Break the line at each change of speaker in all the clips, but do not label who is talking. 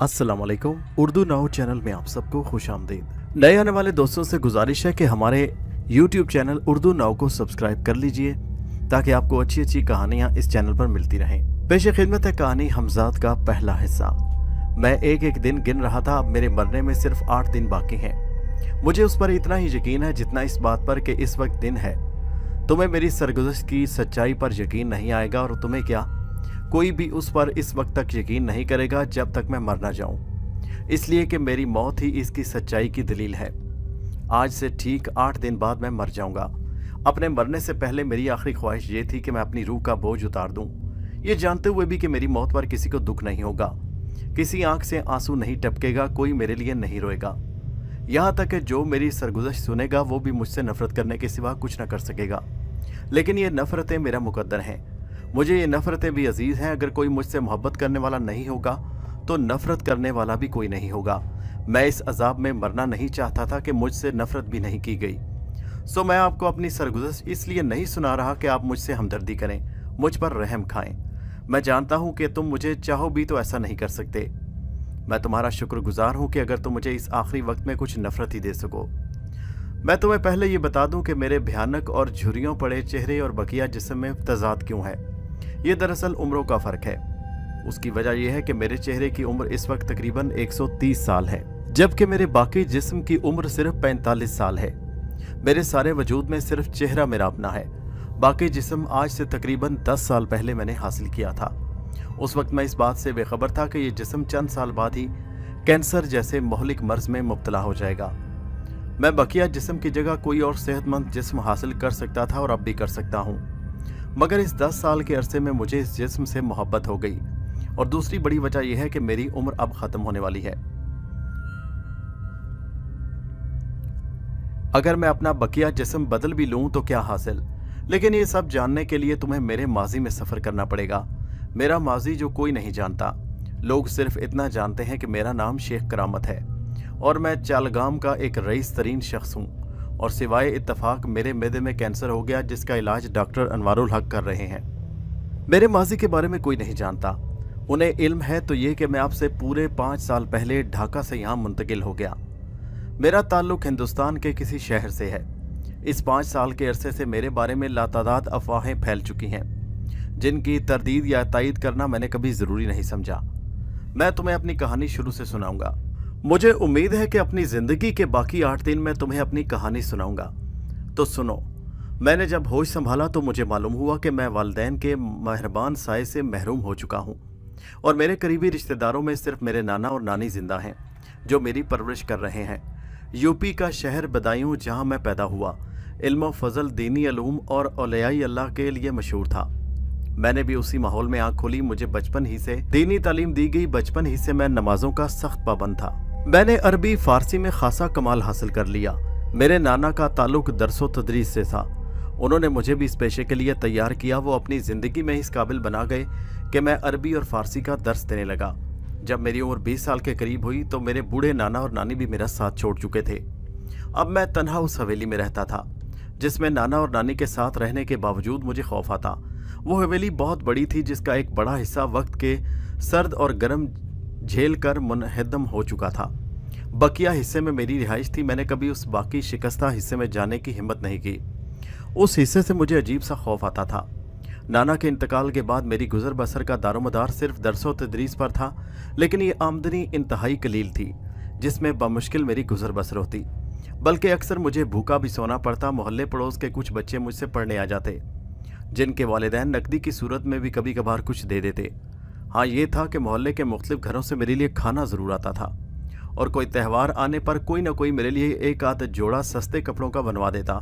Aslam Urdu now channel में आप सबको खुश आमदीद नए आने वाले दोस्तों से गुजारिश है कि हमारे YouTube चैनल उर्दू नाउ को सब्सक्राइब कर लीजिए ताकि आपको अच्छी अच्छी कहानियाँ इस चैनल पर मिलती रहें पेश खिदमत है कहानी हमजाद का पहला हिस्सा मैं एक एक दिन गिन रहा था अब मेरे मरने में सिर्फ आठ दिन बाकी हैं मुझे उस पर इतना ही यकीन है जितना इस बात पर कि इस वक्त दिन है तुम्हें मेरी सरगुजश की सच्चाई पर यकीन नहीं आएगा और तुम्हें क्या कोई भी उस पर इस वक्त तक यकीन नहीं करेगा जब तक मैं मर ना जाऊं इसलिए कि मेरी मौत ही इसकी सच्चाई की दलील है आज से ठीक आठ दिन बाद मैं मर जाऊंगा अपने मरने से पहले मेरी आखिरी ख्वाहिश ये थी कि मैं अपनी रूह का बोझ उतार दूं ये जानते हुए भी कि मेरी मौत पर किसी को दुख नहीं होगा किसी आंख से आंसू नहीं टपकेगा कोई मेरे लिए नहीं रोएगा यहाँ तक कि जो मेरी सरगुजश सुनेगा वो भी मुझसे नफरत करने के सिवा कुछ ना कर सकेगा लेकिन ये नफरतें मेरा मुकद्दर हैं मुझे ये नफरतें भी अजीज़ हैं अगर कोई मुझसे मोहब्बत करने वाला नहीं होगा तो नफरत करने वाला भी कोई नहीं होगा मैं इस अजाब में मरना नहीं चाहता था कि मुझसे नफरत भी नहीं की गई सो मैं आपको अपनी सरगुजश इसलिए नहीं सुना रहा कि आप मुझसे हमदर्दी करें मुझ पर रहम खाएं मैं जानता हूं कि तुम मुझे चाहो भी तो ऐसा नहीं कर सकते मैं तुम्हारा शुक्रगुजार हूं कि अगर तुम मुझे इस आखिरी वक्त में कुछ नफरत ही दे सको मैं तुम्हें पहले ये बता दूं कि मेरे भयानक और झुरियों पड़े चेहरे और बकिया जिसम में तजाद क्यों है ये दरअसल उम्रों का फ़र्क है उसकी वजह यह है कि मेरे चेहरे की उम्र इस वक्त तकरीबन 130 साल है जबकि मेरे बाकी जिस्म की उम्र सिर्फ 45 साल है मेरे सारे वजूद में सिर्फ चेहरा मेरा अपना है बाकी जिसम आज से तकरीबन 10 साल पहले मैंने हासिल किया था उस वक्त मैं इस बात से बेखबर था कि यह जिसम चंद साल बाद ही कैंसर जैसे मौलिक मर्ज में मुबतला हो जाएगा मैं बकिया जिसम की जगह कोई और सेहतमंद जिसम हासिल कर सकता था और अब भी कर सकता हूँ मगर इस दस साल के अरसे में मुझे इस जिसम से मोहब्बत हो गई और दूसरी बड़ी वजह यह है कि मेरी उम्र अब ख़त्म होने वाली है अगर मैं अपना बकिया जिसम बदल भी लूँ तो क्या हासिल लेकिन ये सब जानने के लिए तुम्हें मेरे माजी में सफ़र करना पड़ेगा मेरा माजी जो कोई नहीं जानता लोग सिर्फ इतना जानते हैं कि मेरा नाम शेख करामत है और मैं चालगाम का एक रईस तरीन शख्स हूँ और सिवाय इतफाक़ मेरे मैदे में कैंसर हो गया जिसका इलाज डॉक्टर अनवारुल हक कर रहे हैं मेरे माजी के बारे में कोई नहीं जानता उन्हें इल्म है तो ये कि मैं आपसे पूरे पाँच साल पहले ढाका से यहाँ मुंतकिल हो गया मेरा ताल्लुक हिंदुस्तान के किसी शहर से है इस पाँच साल के अरसे से मेरे बारे में लातादाद अफवाहें फैल चुकी हैं जिनकी तरदीद या तइद करना मैंने कभी ज़रूरी नहीं समझा मैं तुम्हें अपनी कहानी शुरू से सुनाऊंगा मुझे उम्मीद है कि अपनी ज़िंदगी के बाकी आठ दिन में तुम्हें अपनी कहानी सुनाऊंगा तो सुनो मैंने जब होश संभाला तो मुझे मालूम हुआ कि मैं वालदेन के मेहरबान साय से महरूम हो चुका हूँ और मेरे करीबी रिश्तेदारों में सिर्फ मेरे नाना और नानी जिंदा हैं जो मेरी परवरिश कर रहे हैं यूपी का शहर बदायूं जहाँ मैं पैदा हुआ इल्म फजल दीनी अलूम और अलियाई अल्लाह के लिए मशहूर था मैंने भी उसी माहौल में आँख खोली मुझे बचपन ही से दीनी तालीम दी गई बचपन ही से मैं नमाजों का सख्त पाबंद था मैंने अरबी फारसी में खासा कमाल हासिल कर लिया मेरे नाना का ताल्लुक दरसो तदरीस से था उन्होंने मुझे भी इस पेशे के लिए तैयार किया वो अपनी ज़िंदगी में इस काबिल बना गए कि मैं अरबी और फारसी का दर्स देने लगा जब मेरी उम्र 20 साल के करीब हुई तो मेरे बूढ़े नाना और नानी भी मेरा साथ छोड़ चुके थे अब मैं तनहा उस हवेली में रहता था जिसमें नाना और नानी के साथ रहने के बावजूद मुझे खौफ आता वो हवेली बहुत बड़ी थी जिसका एक बड़ा हिस्सा वक्त के सर्द और गर्म झेल कर मुनहदम हो चुका था बकिया हिस्से में मेरी रिहाइश थी मैंने कभी उस बाकी शिकस्ता हिस्से में जाने की हिम्मत नहीं की उस हिस्से से मुझे अजीब सा खौफ आता था नाना के इंतकाल के बाद मेरी गुजर बसर का दारोमदार सिर्फ दरसो तदरीस पर था लेकिन ये आमदनी इंतहाई कलील थी जिसमें बमुश्किल मेरी गुजर बसर होती बल्कि अक्सर मुझे भूखा भी सोना पड़ता मोहल्ले पड़ोस के कुछ बच्चे मुझसे पढ़ने आ जाते जिनके वालदेन नकदी की सूरत में भी कभी कभार कुछ दे देते हाँ ये था कि मोहल्ले के मुख्तु घरों से मेरे लिए खाना ज़रूर आता था और कोई त्यौहार आने पर कोई ना कोई मेरे लिए एक आध जोड़ा सस्ते कपड़ों का बनवा देता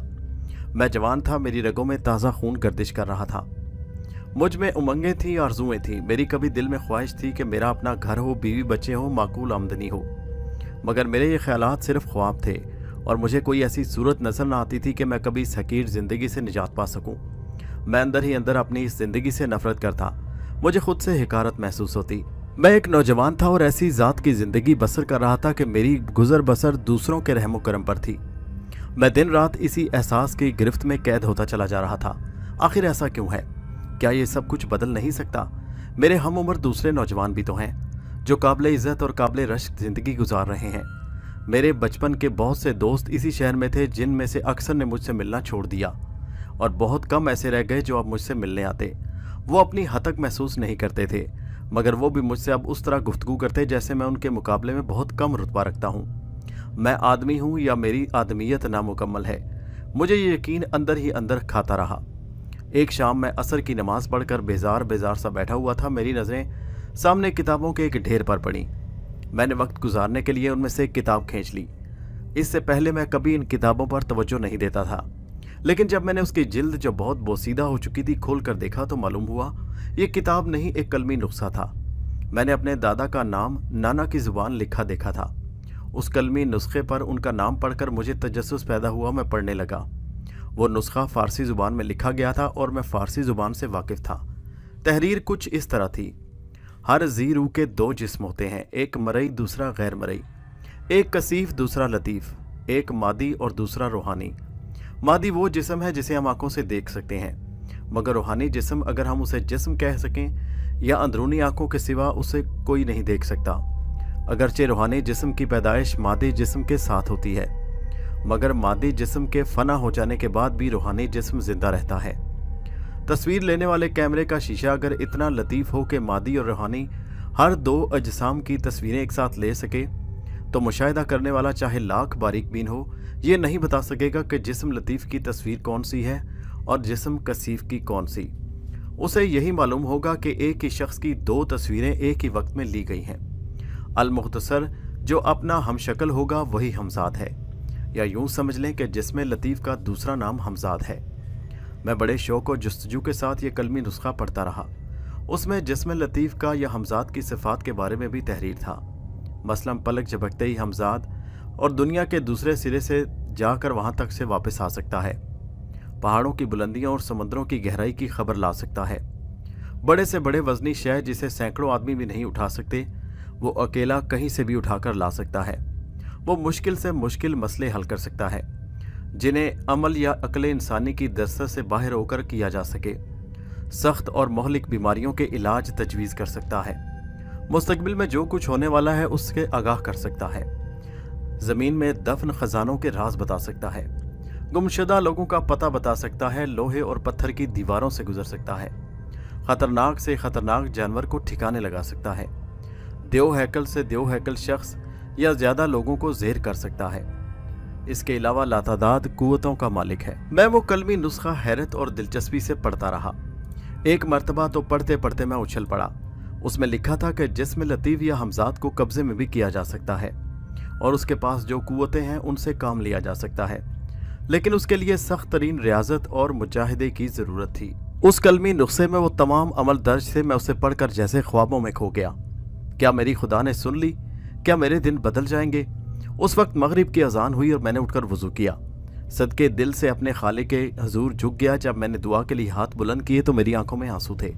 मैं जवान था मेरी रगों में ताज़ा खून गर्दिश कर रहा था मुझ में उमंगें थीं जुएँ थीं मेरी कभी दिल में ख्वाहिश थी कि मेरा अपना घर हो बीवी बच्चे हो माकूल आमदनी हो मगर मेरे ये ख्याल सिर्फ ख्वाब थे और मुझे कोई ऐसी सूरत नज़र ना आती थी कि मैं कभी इस हकीर ज़िंदगी से निजात पा सकूं। मैं अंदर ही अंदर अपनी इस ज़िंदगी से नफरत करता मुझे खुद से हकारत महसूस होती मैं एक नौजवान था और ऐसी ज़ात की ज़िंदगी बसर कर रहा था कि मेरी गुजर बसर दूसरों के रहम करम पर थी मैं दिन रात इसी एहसास की गिरफ्त में कैद होता चला जा रहा था आखिर ऐसा क्यों है क्या ये सब कुछ बदल नहीं सकता मेरे हम उम्र दूसरे नौजवान भी तो हैं जो काबिल इज़्ज़त और काबिल रश्क ज़िंदगी गुजार रहे हैं मेरे बचपन के बहुत से दोस्त इसी शहर में थे जिनमें से अक्सर ने मुझसे मिलना छोड़ दिया और बहुत कम ऐसे रह गए जो अब मुझसे मिलने आते वो अपनी हतक महसूस नहीं करते थे मगर वो भी मुझसे अब उस तरह गुफ्तगु करते जैसे मैं उनके मुकाबले में बहुत कम रुतबा रखता हूँ मैं आदमी हूँ या मेरी आदमियत नामुकम्मल है मुझे ये यकीन अंदर ही अंदर खाता रहा एक शाम मैं असर की नमाज़ पढ़कर बेजार बेजार सा बैठा हुआ था मेरी नज़रें सामने किताबों के एक ढेर पर पड़ीं मैंने वक्त गुजारने के लिए उनमें से एक किताब खींच ली इससे पहले मैं कभी इन किताबों पर तवज्जो नहीं देता था लेकिन जब मैंने उसकी जिल्द जो बहुत बोसीदा हो चुकी थी खोल कर देखा तो मालूम हुआ ये किताब नहीं एक कलमी नुस्खा था मैंने अपने दादा का नाम नाना की ज़ुबान लिखा देखा था उस कलमी नुस्खे पर उनका नाम पढ़कर मुझे तजस पैदा हुआ मैं पढ़ने लगा वो नुस्खा फ़ारसी ज़ुबान में लिखा गया था और मैं फ़ारसी ज़ुबान से वाकिफ़ था तहरीर कुछ इस तरह थी हर जी के दो जिस्म होते हैं एक मरई दूसरा गैर मरई एक कसीफ दूसरा लतीफ़ एक मादी और दूसरा रूहानी मादी वो जिसम है जिसे हम आंखों से देख सकते हैं मगर रूहानी जिसम अगर हम उसे जिसम कह सकें या अंदरूनी आंखों के सिवा उसे कोई नहीं देख सकता अगरचे रूहानी जिसम की पैदाइश मादी जिसम के साथ होती है मगर मादी जिसम के फना हो जाने के बाद भी रूहानी जिसम जिंदा रहता है तस्वीर लेने वाले कैमरे का शीशा अगर इतना लतीफ़ हो कि मादी और रूहानी हर दो अजसाम की तस्वीरें एक साथ ले सके तो मुशाह करने वाला चाहे लाख बारीक बीन हो ये नहीं बता सकेगा कि जिसम लतीफ़ की तस्वीर कौन सी है और जिसम कसीफ की कौन सी उसे यही मालूम होगा कि एक ही शख्स की दो तस्वीरें एक ही वक्त में ली गई हैं अलमुख्तसर जो अपना शक्ल होगा वही हमजाद है या यूं समझ लें कि जिसमें लतीफ़ का दूसरा नाम हमजाद है मैं बड़े शौक और जस्तजू के साथ ये कलमी नुस्खा पढ़ता रहा उसमें जिसम लतीफ़ का या हमजाद की सिफात के बारे में भी तहरीर था मसलन पलक झपकते ही हमजाद और दुनिया के दूसरे सिरे से जाकर वहाँ तक से वापस आ सकता है पहाड़ों की बुलंदियों और समंदरों की गहराई की खबर ला सकता है बड़े से बड़े वजनी शह जिसे सैकड़ों आदमी भी नहीं उठा सकते वो अकेला कहीं से भी उठाकर ला सकता है वो मुश्किल से मुश्किल मसले हल कर सकता है जिन्हें अमल या अकल इंसानी की दस्तर से बाहर होकर किया जा सके सख्त और मोहलिक बीमारियों के इलाज तजवीज़ कर सकता है मुस्तबिल में जो कुछ होने वाला है उसके आगाह कर सकता है ज़मीन में दफन ख़जानों के राज बता सकता है गुमशुदा लोगों का पता बता सकता है लोहे और पत्थर की दीवारों से गुजर सकता है ख़तरनाक से ख़तरनाक जानवर को ठिकाने लगा सकता है देव हैकल से देव हैकल शख्स या ज़्यादा लोगों को जेर कर सकता है इसके अलावा लातादाद कुतों का मालिक है मैं वो कलमी नुस्खा हैरत और दिलचस्पी से पढ़ता रहा एक मरतबा तो पढ़ते पढ़ते मैं उछल पड़ा उसमें लिखा था कि जिसम लतीफ़ या हमजात को कब्ज़े में भी किया जा सकता है और उसके पास जो कुतें हैं उनसे काम लिया जा सकता है लेकिन उसके लिए सख्त तरीन रियाजत और मुजाहिदे की ज़रूरत थी उस कलमी नुस्खे में वो तमाम अमल दर्ज थे मैं उसे पढ़कर जैसे ख्वाबों में खो गया क्या मेरी खुदा ने सुन ली क्या मेरे दिन बदल जाएंगे उस वक्त मगरिब की अजान हुई और मैंने उठकर वजू किया सदके दिल से अपने खाले के हजूर झुक गया जब मैंने दुआ के लिए हाथ बुलंद किए तो मेरी आंखों में आंसू थे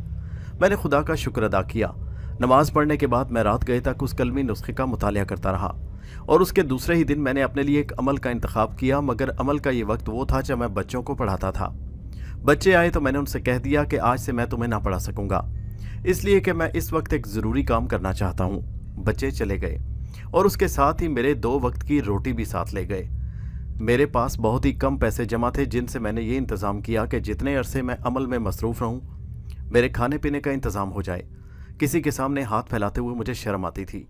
मैंने खुदा का शुक्र अदा किया नमाज पढ़ने के बाद मैं रात गए तक उस कलमी नुस्खे का मुताया करता रहा और उसके दूसरे ही दिन मैंने अपने लिए एक अमल का इंतखा किया मगर अमल का ये वक्त वो था जब मैं बच्चों को पढ़ाता था बच्चे आए तो मैंने उनसे कह दिया कि आज से मैं तुम्हें ना पढ़ा सकूंगा इसलिए कि मैं इस वक्त एक ज़रूरी काम करना चाहता हूँ बच्चे चले गए और उसके साथ ही मेरे दो वक्त की रोटी भी साथ ले गए मेरे पास बहुत ही कम पैसे जमा थे जिनसे मैंने ये इंतज़ाम किया कि जितने अरसे मैं अमल में मसरूफ़ रहूँ मेरे खाने पीने का इंतज़ाम हो जाए किसी के सामने हाथ फैलाते हुए मुझे शर्म आती थी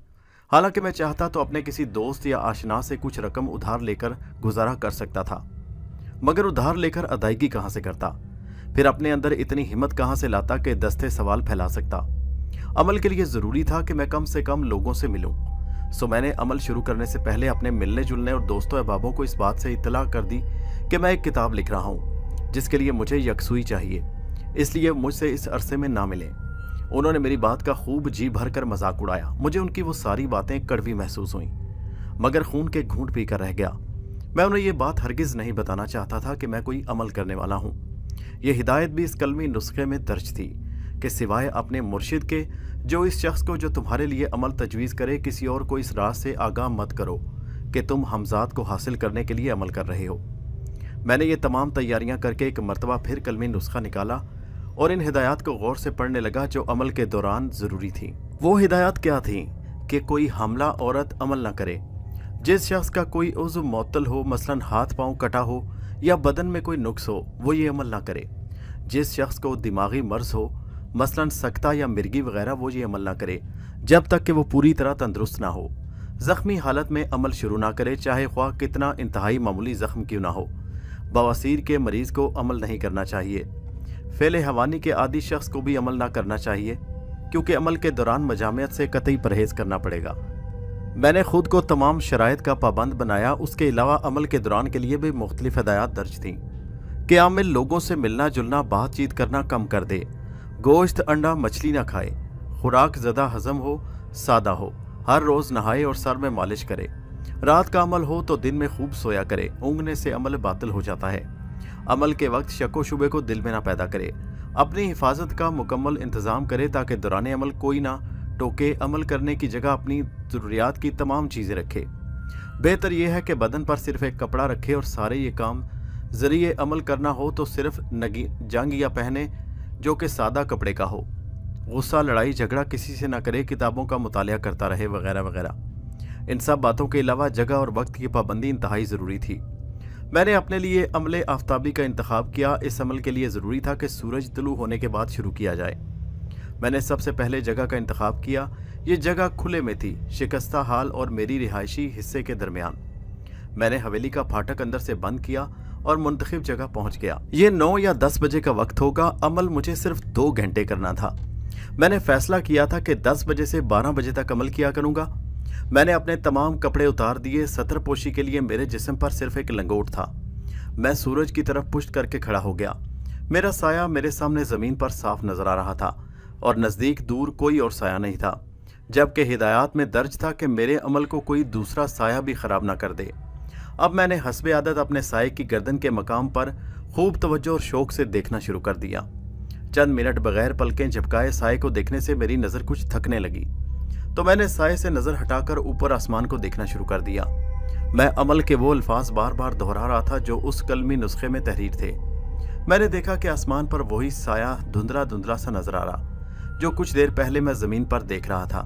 हालांकि मैं चाहता तो अपने किसी दोस्त या आशना से कुछ रकम उधार लेकर गुजारा कर सकता था मगर उधार लेकर अदायगी कहाँ से करता फिर अपने अंदर इतनी हिम्मत कहाँ से लाता कि दस्ते सवाल फैला सकता अमल के लिए ज़रूरी था कि मैं कम से कम लोगों से मिलूँ सो मैंने अमल शुरू करने से पहले अपने मिलने जुलने और दोस्तों अहबाबों को इस बात से इतला कर दी कि मैं एक किताब लिख रहा हूँ जिसके लिए मुझे यकसुई चाहिए इसलिए मुझसे इस अरसे में ना मिले उन्होंने मेरी बात का खूब जी भर कर मजाक उड़ाया मुझे उनकी वो सारी बातें कड़वी महसूस हुई मगर खून के घूंट पीकर रह गया मैं उन्हें यह बात हरगिज नहीं बताना चाहता था कि मैं कोई अमल करने वाला हूँ यह हिदायत भी इस कलमी नुस्खे में दर्ज थी के सिवाय अपने मुर्शिद के जो इस शख्स को जो तुम्हारे लिए अमल तजवीज़ करे किसी और को इस राह से आगाह मत करो कि तुम हमजात को हासिल करने के लिए अमल कर रहे हो मैंने ये तमाम तैयारियां करके एक मरतबा फिर कलमी नुस्खा निकाला और इन हिदायत को गौर से पढ़ने लगा जो अमल के दौरान ज़रूरी थी वो हिदायत क्या थी कि कोई हमला औरत अमल न करे जिस शख्स का कोई उज़ मअतल हो मसलन हाथ पाँव कटा हो या बदन में कोई नुक्स हो वो ये अमल ना करे जिस शख्स को दिमागी मर्ज हो मसलन सख्ता या मिर्गी वगैरह वो ये अमल ना करे जब तक कि वो पूरी तरह तंदरुस्त ना हो ज़ख्मी हालत में अमल शुरू ना करे चाहे ख्वाह कितना इंतहाई मामूली ज़ख्म क्यों ना हो बवासीर के मरीज़ को अमल नहीं करना चाहिए फैले हवानी के आदि शख्स को भी अमल ना करना चाहिए क्योंकि अमल के दौरान मजामियत से कतई परहेज़ करना पड़ेगा मैंने खुद को तमाम शराइ का पाबंद बनाया उसके अलावा अमल के दौरान के लिए भी मुख्तलिफ हदायत दर्ज थी कि आमिल लोगों से मिलना जुलना बातचीत करना कम कर दे गोश्त अंडा मछली ना खाए खुराक ज़्यादा हजम हो सादा हो हर रोज़ नहाए और सर में मालिश करे रात का अमल हो तो दिन में खूब सोया करे ऊँगने से अमल बातल हो जाता है अमल के वक्त शको शुबे को दिल में ना पैदा करे अपनी हिफाजत का मुकम्मल इंतज़ाम करे ताकि दौरान अमल कोई ना टोके अमल करने की जगह अपनी ज़रूरियात की तमाम चीज़ें रखे बेहतर यह है कि बदन पर सिर्फ एक कपड़ा रखे और सारे ये काम ज़रिए अमल करना हो तो सिर्फ नगी जंग या पहने जो कि सादा कपड़े का हो गुस्सा लड़ाई झगड़ा किसी से ना करे किताबों का मुताल करता रहे वगैरह वगैरह इन सब बातों के अलावा जगह और वक्त की पाबंदी इंतहाई ज़रूरी थी मैंने अपने लिए अमले आफ्ताबी का इंतखब किया इस अमल के लिए ज़रूरी था कि सूरज तलु होने के बाद शुरू किया जाए मैंने सबसे पहले जगह का इंतखब किया ये जगह खुले में थी शिकस्ता हाल और मेरी रिहायशी हिस्से के दरमियान मैंने हवेली का फाटक अंदर से बंद किया और मुंतब जगह पहुंच गया ये नौ या दस बजे का वक्त होगा अमल मुझे सिर्फ दो घंटे करना था मैंने फैसला किया था कि दस बजे से बारह बजे तक अमल किया करूँगा मैंने अपने तमाम कपड़े उतार दिए सतरपोशी के लिए मेरे जिसम पर सिर्फ एक लंगोट था मैं सूरज की तरफ पुष्ट करके खड़ा हो गया मेरा साया मेरे सामने ज़मीन पर साफ नज़र आ रहा था और नज़दीक दूर कोई और साया नहीं था जबकि हिदायत में दर्ज था कि मेरे अमल को कोई दूसरा साया भी ख़राब ना कर दे अब मैंने हसब आदत अपने साय की गर्दन के मकाम पर खूब तवज्जो और शौक से देखना शुरू कर दिया चंद मिनट बगैर पलकें झपकाए साय को देखने से मेरी नज़र कुछ थकने लगी तो मैंने साय से नज़र हटाकर ऊपर आसमान को देखना शुरू कर दिया मैं अमल के वो अल्फाज बार बार दोहरा रहा था जो उस कलमी नुस्खे में तहरीर थे मैंने देखा कि आसमान पर वही साया धुंधला धुंधला सा नजर आ रहा जो कुछ देर पहले मैं ज़मीन पर देख रहा था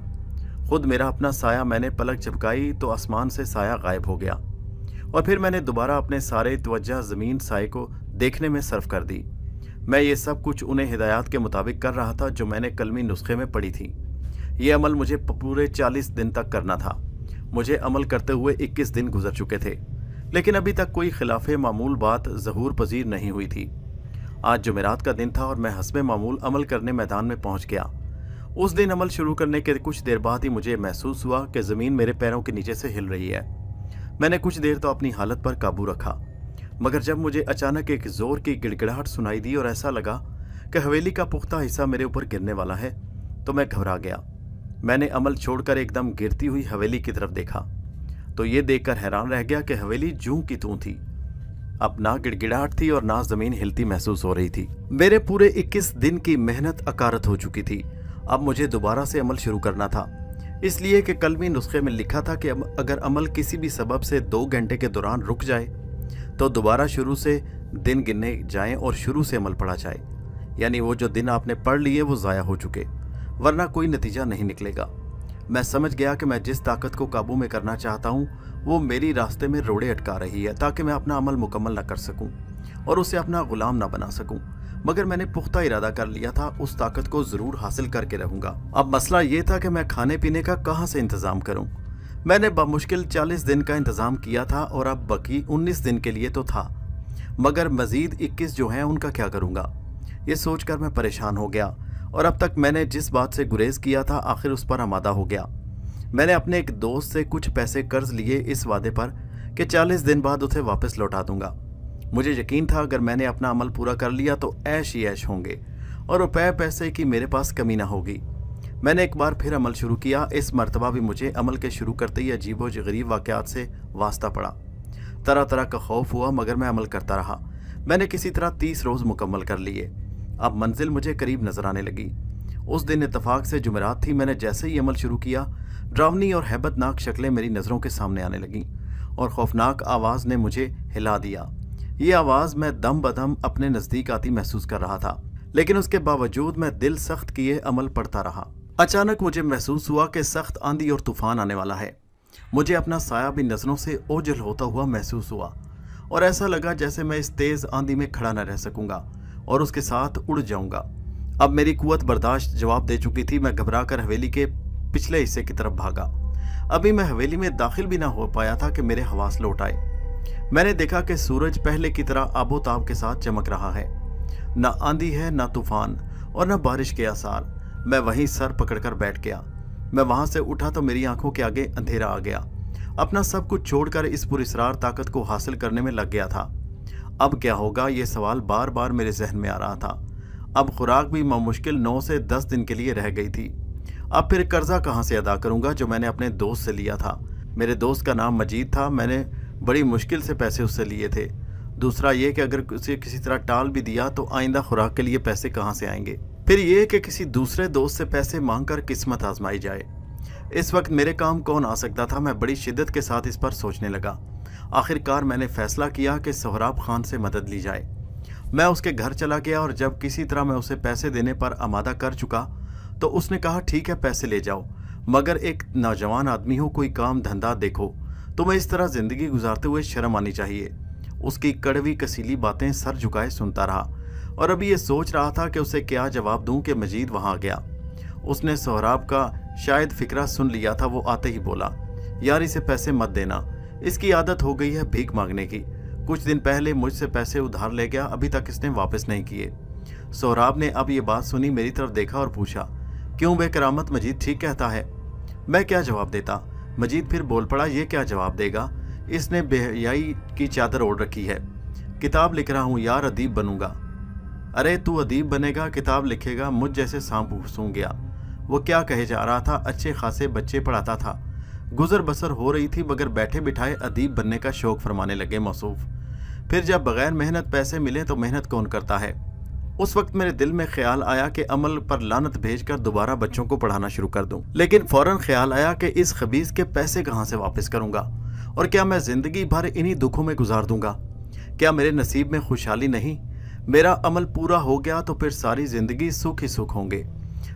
खुद मेरा अपना साया मैंने पलक झपकाई तो आसमान से साया गायब हो गया और फिर मैंने दोबारा अपने सारे तवज्जा ज़मीन साय को देखने में सर्व कर दी मैं ये सब कुछ उन्हें हिदायत के मुताबिक कर रहा था जो मैंने कलमी नुस्खे में पढ़ी थी ये अमल मुझे पूरे चालीस दिन तक करना था मुझे अमल करते हुए इक्कीस दिन गुजर चुके थे लेकिन अभी तक कोई खिलाफ मामूल बात जहूर पजीर नहीं हुई थी आज जमेरात का दिन था और मैं हसब मामूल अमल करने मैदान में पहुंच गया उस दिन अमल शुरू करने के कुछ देर बाद ही मुझे महसूस हुआ कि ज़मीन मेरे पैरों के नीचे से हिल रही है मैंने कुछ देर तो अपनी हालत पर काबू रखा मगर जब मुझे अचानक एक जोर की गिड़गिड़ाहट सुनाई दी और ऐसा लगा कि हवेली का पुख्ता हिस्सा मेरे ऊपर गिरने वाला है तो मैं घबरा गया मैंने अमल छोड़कर एकदम गिरती हुई हवेली की तरफ देखा तो ये देखकर हैरान रह गया कि हवेली जू की तू थी अब ना गिड़गिड़ाहट थी और ना जमीन हिलती महसूस हो रही थी मेरे पूरे 21 दिन की मेहनत अकारत हो चुकी थी अब मुझे दोबारा से अमल शुरू करना था इसलिए कि कल भी नुस्खे में लिखा था कि अगर अमल किसी भी सबब से दो घंटे के दौरान रुक जाए तो दोबारा शुरू से दिन गिनने जाएं और शुरू से अमल पढ़ा जाए यानी वो जो दिन आपने पढ़ लिए वो ज़ाया हो चुके वरना कोई नतीजा नहीं निकलेगा मैं समझ गया कि मैं जिस ताकत को काबू में करना चाहता हूँ वो मेरी रास्ते में रोड़े अटका रही है ताकि मैं अपना अमल मुकम्मल ना कर सकूँ और उसे अपना गुलाम ना बना सकूँ मगर मैंने पुख्ता इरादा कर लिया था उस ताकत को जरूर हासिल करके रहूंगा अब मसला ये था कि मैं खाने पीने का कहाँ से इंतजाम करूँ मैंने बामुश्किल चालीस दिन का इंतज़ाम किया था और अब बाकी उन्नीस दिन के लिए तो था मगर मज़ीद इक्कीस जो हैं उनका क्या करूँगा ये सोचकर मैं परेशान हो गया और अब तक मैंने जिस बात से गुरेज किया था आखिर उस पर आमादा हो गया मैंने अपने एक दोस्त से कुछ पैसे कर्ज लिए इस वादे पर कि 40 दिन बाद उसे वापस लौटा दूंगा मुझे यकीन था अगर मैंने अपना अमल पूरा कर लिया तो ऐश ही ऐश होंगे और रुपए पैसे की मेरे पास कमी ना होगी मैंने एक बार फिर अमल शुरू किया इस मरतबा भी मुझे अमल के शुरू करते ही अजीब व गरीब वाक़ात से वास्ता पड़ा तरह तरह का खौफ हुआ मगर मैं अमल करता रहा मैंने किसी तरह तीस रोज़ मुकम्मल कर लिए अब मंजिल मुझे करीब नज़र आने लगी उस दिन इतफाक़ से जुमेरात थी मैंने जैसे ही अमल शुरू किया ड्रावनी और हैबतनाक शक्लें मेरी नज़रों के सामने आने लगीं और खौफनाक आवाज़ ने मुझे हिला दिया ये आवाज़ मैं दम बदम अपने नज़दीक आती महसूस कर रहा था लेकिन उसके बावजूद मैं दिल सख्त किए अमल पड़ता रहा अचानक मुझे महसूस हुआ कि सख्त आंधी और तूफान आने वाला है मुझे अपना साया भी नज़रों से ओझल होता हुआ महसूस हुआ और ऐसा लगा जैसे मैं इस तेज़ आंधी में खड़ा न रह सकूंगा और उसके साथ उड़ जाऊंगा अब मेरी कुत बर्दाश्त जवाब दे चुकी थी मैं घबरा कर हवेली के पिछले हिस्से की तरफ भागा अभी मैं हवेली में दाखिल भी ना हो पाया था कि मेरे हवास लौट आए मैंने देखा कि सूरज पहले की तरह आबोताब के साथ चमक रहा है न आंधी है न तूफान और न बारिश के आसार मैं वहीं सर पकड़कर बैठ गया मैं वहां से उठा तो मेरी आंखों के आगे अंधेरा आ गया अपना सब कुछ छोड़कर इस पुरस्रार ताकत को हासिल करने में लग गया था अब क्या होगा ये सवाल बार बार मेरे जहन में आ रहा था अब खुराक भी मुश्किल नौ से दस दिन के लिए रह गई थी अब फिर कर्जा कहाँ से अदा करूँगा जो मैंने अपने दोस्त से लिया था मेरे दोस्त का नाम मजीद था मैंने बड़ी मुश्किल से पैसे उससे लिए थे दूसरा ये कि अगर उसे किसी तरह टाल भी दिया तो आइंदा खुराक के लिए पैसे कहाँ से आएंगे फिर ये कि किसी दूसरे दोस्त से पैसे मांग किस्मत आजमाई जाए इस वक्त मेरे काम कौन आ सकता था मैं बड़ी शिद्दत के साथ इस पर सोचने लगा आखिरकार मैंने फैसला किया कि सोहराब खान से मदद ली जाए मैं उसके घर चला गया और जब किसी तरह मैं उसे पैसे देने पर आमादा कर चुका तो उसने कहा ठीक है पैसे ले जाओ मगर एक नौजवान आदमी हो कोई काम धंधा देखो तुम्हें तो इस तरह ज़िंदगी गुजारते हुए शर्म आनी चाहिए उसकी कड़वी कसीली बातें सर झुकाए सुनता रहा और अभी ये सोच रहा था कि उसे क्या जवाब दूं कि मजीद वहां गया उसने सोहराब का शायद फिक्रा सुन लिया था वो आते ही बोला यार इसे पैसे मत देना इसकी आदत हो गई है भीख मांगने की कुछ दिन पहले मुझसे पैसे उधार ले गया अभी तक इसने वापस नहीं किए सोहराब ने अब ये बात सुनी मेरी तरफ देखा और पूछा क्यों बे करामत मजीद ठीक कहता है मैं क्या जवाब देता मजीद फिर बोल पड़ा ये क्या जवाब देगा इसने बेहयाई की चादर ओढ़ रखी है किताब लिख रहा हूँ यार अदीब बनूंगा अरे तू अदीब बनेगा किताब लिखेगा मुझ जैसे सांप सूं गया वो क्या कहे जा रहा था अच्छे खासे बच्चे पढ़ाता था गुजर बसर हो रही थी मगर बैठे बिठाए अदीब बनने का शौक फरमाने लगे मसूफ फिर जब बगैर मेहनत पैसे मिले तो मेहनत कौन करता है उस वक्त मेरे दिल में ख्याल आया कि अमल पर लानत भेज कर दोबारा बच्चों को पढ़ाना शुरू कर दूँ लेकिन फ़ौरन ख्याल आया कि इस खबीज़ के पैसे कहाँ से वापस करूँगा और क्या मैं ज़िंदगी भर इन्हीं दुखों में गुजार दूंगा क्या मेरे नसीब में खुशहाली नहीं मेरा अमल पूरा हो गया तो फिर सारी ज़िंदगी सुख ही सुख होंगे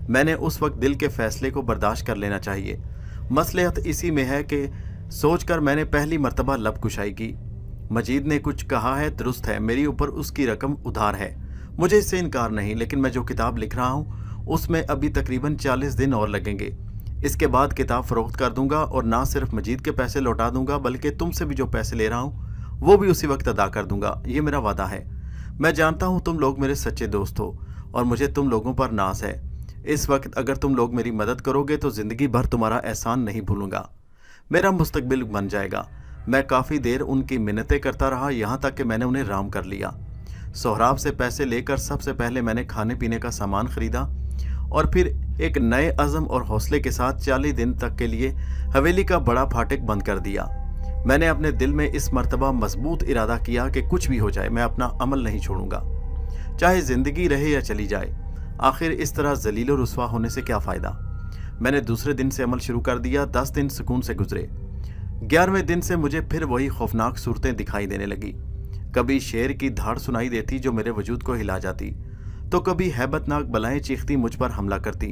मैंने उस वक्त दिल के फैसले को बर्दाश्त कर लेना चाहिए मसलहत इसी में है कि सोच कर मैंने पहली मरतबा लब कुशाई की मजीद ने कुछ कहा है दुरुस्त है मेरी ऊपर उसकी रकम उधार है मुझे इससे इनकार नहीं लेकिन मैं जो किताब लिख रहा हूँ उसमें अभी तकरीबन चालीस दिन और लगेंगे इसके बाद किताब फ़रोख्त कर दूंगा और ना सिर्फ मजीद के पैसे लौटा दूंगा बल्कि तुमसे भी जो पैसे ले रहा हूँ वो भी उसी वक्त अदा कर दूंगा ये मेरा वादा है मैं जानता हूँ तुम लोग मेरे सच्चे दोस्त हो और मुझे तुम लोगों पर नाज है इस वक्त अगर तुम लोग मेरी मदद करोगे तो ज़िंदगी भर तुम्हारा एहसान नहीं भूलूंगा मेरा मुस्तबिल बन जाएगा मैं काफ़ी देर उनकी मिन्नतें करता रहा यहाँ तक कि मैंने उन्हें राम कर लिया सोहराब से पैसे लेकर सबसे पहले मैंने खाने पीने का सामान ख़रीदा और फिर एक नए अज़म और हौसले के साथ चालीस दिन तक के लिए हवेली का बड़ा फाटक बंद कर दिया मैंने अपने दिल में इस मरतबा मजबूत इरादा किया कि कुछ भी हो जाए मैं अपना अमल नहीं छोड़ूंगा चाहे ज़िंदगी रहे या चली जाए आखिर इस तरह जलील रसवा होने से क्या फ़ायदा मैंने दूसरे दिन से अमल शुरू कर दिया दस दिन सुकून से गुजरे ग्यारहवें दिन से मुझे फिर वही खौफनाक सूरतें दिखाई देने लगी कभी शेर की धाड़ सुनाई देती जो मेरे वजूद को हिला जाती तो कभी हैबतनाक बलाएं चीखती मुझ पर हमला करती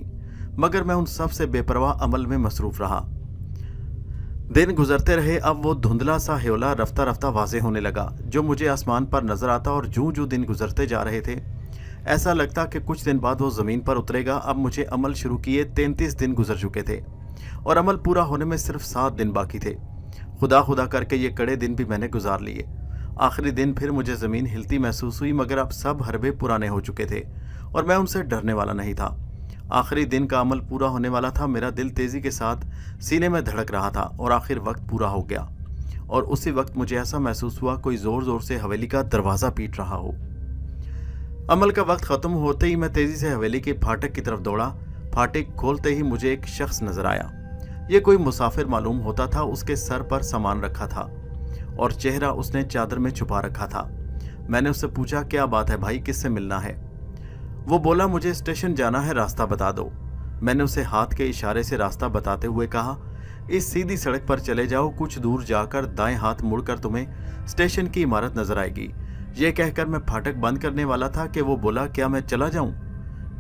मगर मैं उन सब से बेपरवाह अमल में मसरूफ रहा दिन गुजरते रहे अब वो धुंधला सा हेवला रफ्ता रफ्ता वाजे होने लगा जो मुझे आसमान पर नजर आता और जू जूँ दिन गुजरते जा रहे थे ऐसा लगता कि कुछ दिन बाद वो ज़मीन पर उतरेगा अब मुझे अमल शुरू किए तैंतीस दिन गुजर चुके थे और अमल पूरा होने में सिर्फ सात दिन बाकी थे खुदा खुदा करके ये कड़े दिन भी मैंने गुजार लिए आखिरी दिन फिर मुझे ज़मीन हिलती महसूस हुई मगर अब सब हरबे पुराने हो चुके थे और मैं उनसे डरने वाला नहीं था आखिरी दिन का अमल पूरा होने वाला था मेरा दिल तेज़ी के साथ सीने में धड़क रहा था और आखिर वक्त पूरा हो गया और उसी वक्त मुझे ऐसा महसूस हुआ कोई ज़ोर ज़ोर से हवेली का दरवाज़ा पीट रहा हो अमल का वक्त ख़त्म होते ही मैं तेज़ी से हवेली के फाटक की तरफ दौड़ा फाटक खोलते ही मुझे एक शख्स नज़र आया ये कोई मुसाफिर मालूम होता था उसके सर पर सामान रखा था और चेहरा उसने चादर में छुपा रखा था मैंने उससे पूछा क्या बात है भाई किससे मिलना है वो बोला मुझे स्टेशन जाना है रास्ता बता दो मैंने उसे हाथ के इशारे से रास्ता बताते हुए कहा इस सीधी सड़क पर चले जाओ कुछ दूर जाकर दाएं हाथ मुड़कर तुम्हें स्टेशन की इमारत नजर आएगी यह कहकर मैं फाटक बंद करने वाला था कि वो बोला क्या मैं चला जाऊं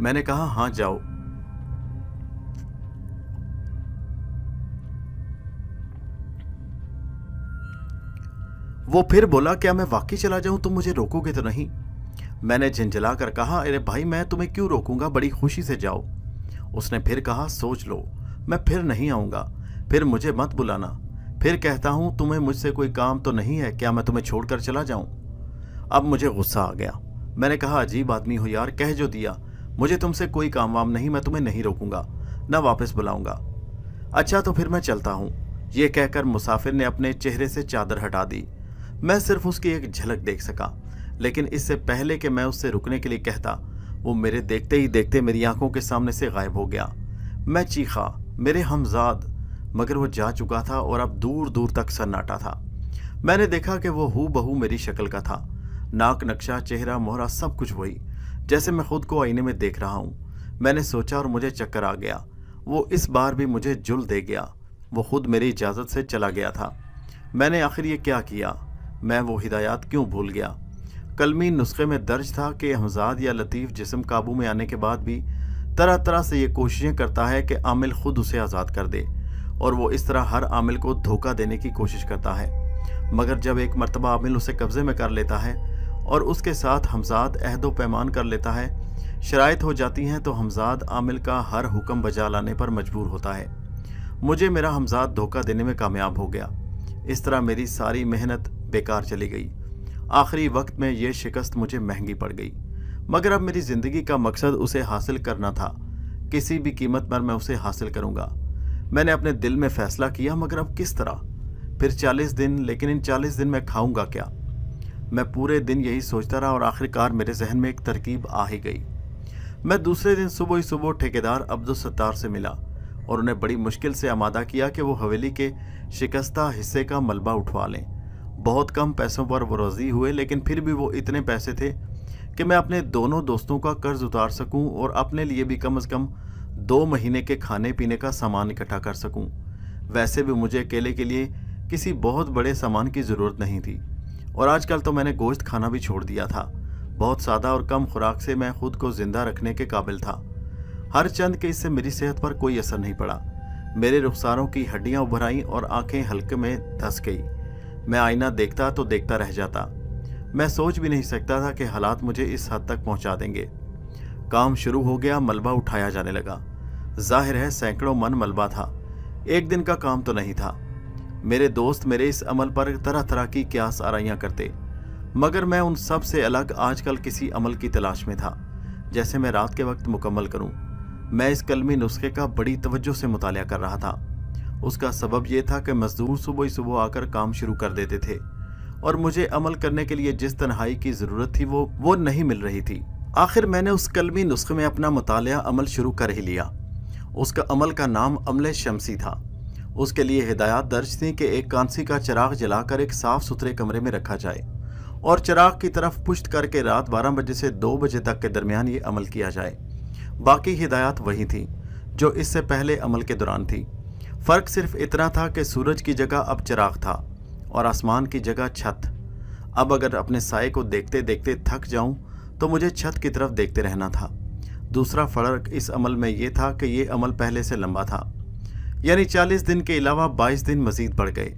मैंने कहा हाँ जाओ वो फिर बोला क्या मैं वाकई चला जाऊं तुम मुझे रोकोगे तो नहीं मैंने झिंझला कर कहा अरे भाई मैं तुम्हें क्यों रोकूंगा बड़ी खुशी से जाओ उसने फिर कहा सोच लो मैं फिर नहीं आऊँगा फिर मुझे मत बुलाना फिर कहता हूं तुम्हें मुझसे कोई काम तो नहीं है क्या मैं तुम्हें छोड़कर चला जाऊं अब मुझे गुस्सा आ गया मैंने कहा अजीब आदमी हो यार कह जो दिया मुझे तुमसे कोई काम वाम नहीं मैं तुम्हें नहीं रोकूंगा न वापस बुलाऊंगा अच्छा तो फिर मैं चलता हूँ ये कहकर मुसाफिर ने अपने चेहरे से चादर हटा दी मैं सिर्फ उसकी एक झलक देख सका लेकिन इससे पहले कि मैं उससे रुकने के लिए कहता वो मेरे देखते ही देखते मेरी आंखों के सामने से गायब हो गया मैं चीखा मेरे हमजाद मगर वो जा चुका था और अब दूर दूर तक सन्नाटा था मैंने देखा कि वो हु बहू मेरी शक्ल का था नाक नक्शा चेहरा मोहरा सब कुछ वही जैसे मैं खुद को आईने में देख रहा हूँ मैंने सोचा और मुझे चक्कर आ गया वो इस बार भी मुझे जुल दे गया वो खुद मेरी इजाज़त से चला गया था मैंने आखिर ये क्या किया मैं वो हिदायत क्यों भूल गया कलमी नुस्खे में दर्ज था कि हमजाद या लतीफ़ जिसम काबू में आने के बाद भी तरह तरह से ये कोशिशें करता है कि आमिल ख़ुद उसे आज़ाद कर दे और वो इस तरह हर आमिल को धोखा देने की कोशिश करता है मगर जब एक मरतबा आमिल उसे कब्ज़े में कर लेता है और उसके साथ हमजाद अहद पैमान कर लेता है शराइ हो जाती हैं तो हमजाद आमिल का हर हुक्म बजा लाने पर मजबूर होता है मुझे मेरा हमजाद धोखा देने में कामयाब हो गया इस तरह मेरी सारी मेहनत बेकार चली गई आखिरी वक्त में यह शिकस्त मुझे महंगी पड़ गई मगर अब मेरी ज़िंदगी का मकसद उसे हासिल करना था किसी भी कीमत पर मैं उसे हासिल करूँगा मैंने अपने दिल में फ़ैसला किया मगर अब किस तरह फिर चालीस दिन लेकिन इन चालीस दिन मैं खाऊँगा क्या मैं पूरे दिन यही सोचता रहा और आखिरकार मेरे जहन में एक तरकीब आ ही गई मैं दूसरे दिन सुबह ही सुबह ठेकेदार अब्दुल सत्तार से मिला और उन्हें बड़ी मुश्किल से आमादा किया कि वो हवेली के शिकस्ता हिस्से का मलबा उठवा लें बहुत कम पैसों पर वो रजी हुए लेकिन फिर भी वो इतने पैसे थे कि मैं अपने दोनों दोस्तों का कर्ज उतार सकूं और अपने लिए भी कम से कम दो महीने के खाने पीने का सामान इकट्ठा कर सकूं। वैसे भी मुझे अकेले के लिए किसी बहुत बड़े सामान की ज़रूरत नहीं थी और आजकल तो मैंने गोश्त खाना भी छोड़ दिया था बहुत सादा और कम खुराक से मैं खुद को ज़िंदा रखने के काबिल था हर चंद के इससे मेरी सेहत पर कोई असर नहीं पड़ा मेरे रुखसारों की हड्डियां उभर आईं और आंखें हल्के में धस गई मैं आईना देखता तो देखता रह जाता मैं सोच भी नहीं सकता था कि हालात मुझे इस हद तक पहुंचा देंगे काम शुरू हो गया मलबा उठाया जाने लगा जाहिर है सैकड़ों मन मलबा था एक दिन का काम तो नहीं था मेरे दोस्त मेरे इस अमल पर तरह तरह की क्यास आरइयाँ करते मगर मैं उन सब से अलग आजकल किसी अमल की तलाश में था जैसे मैं रात के वक्त मुकम्मल करूं। मैं इस कलमी नुस्खे का बड़ी तवज्जो से मुताया कर रहा था उसका सबब यह था कि मज़दूर सुबह ही सुबह आकर काम शुरू कर देते थे और मुझे अमल करने के लिए जिस तनहाई की ज़रूरत थी वो वो नहीं मिल रही थी आखिर मैंने उस कलमी नुस्खे में अपना मताल अमल शुरू कर ही लिया उसका अमल का नाम अमल शमसी था उसके लिए हिदायत दर्ज थी कि एक कांसी का चराग जलाकर एक साफ़ सुथरे कमरे में रखा जाए और चराग की तरफ पुष्ट करके रात बारह बजे से दो बजे तक के दरमियान ये अमल किया जाए बाकी हिदायत वही थी जो इससे पहले अमल के दौरान थी फ़र्क सिर्फ इतना था कि सूरज की जगह अब चिराग था और आसमान की जगह छत अब अगर अपने साय को देखते देखते थक जाऊं तो मुझे छत की तरफ देखते रहना था दूसरा फ़र्क इस अमल में ये था कि ये अमल पहले से लंबा था यानी 40 दिन के अलावा 22 दिन मज़ीद बढ़ गए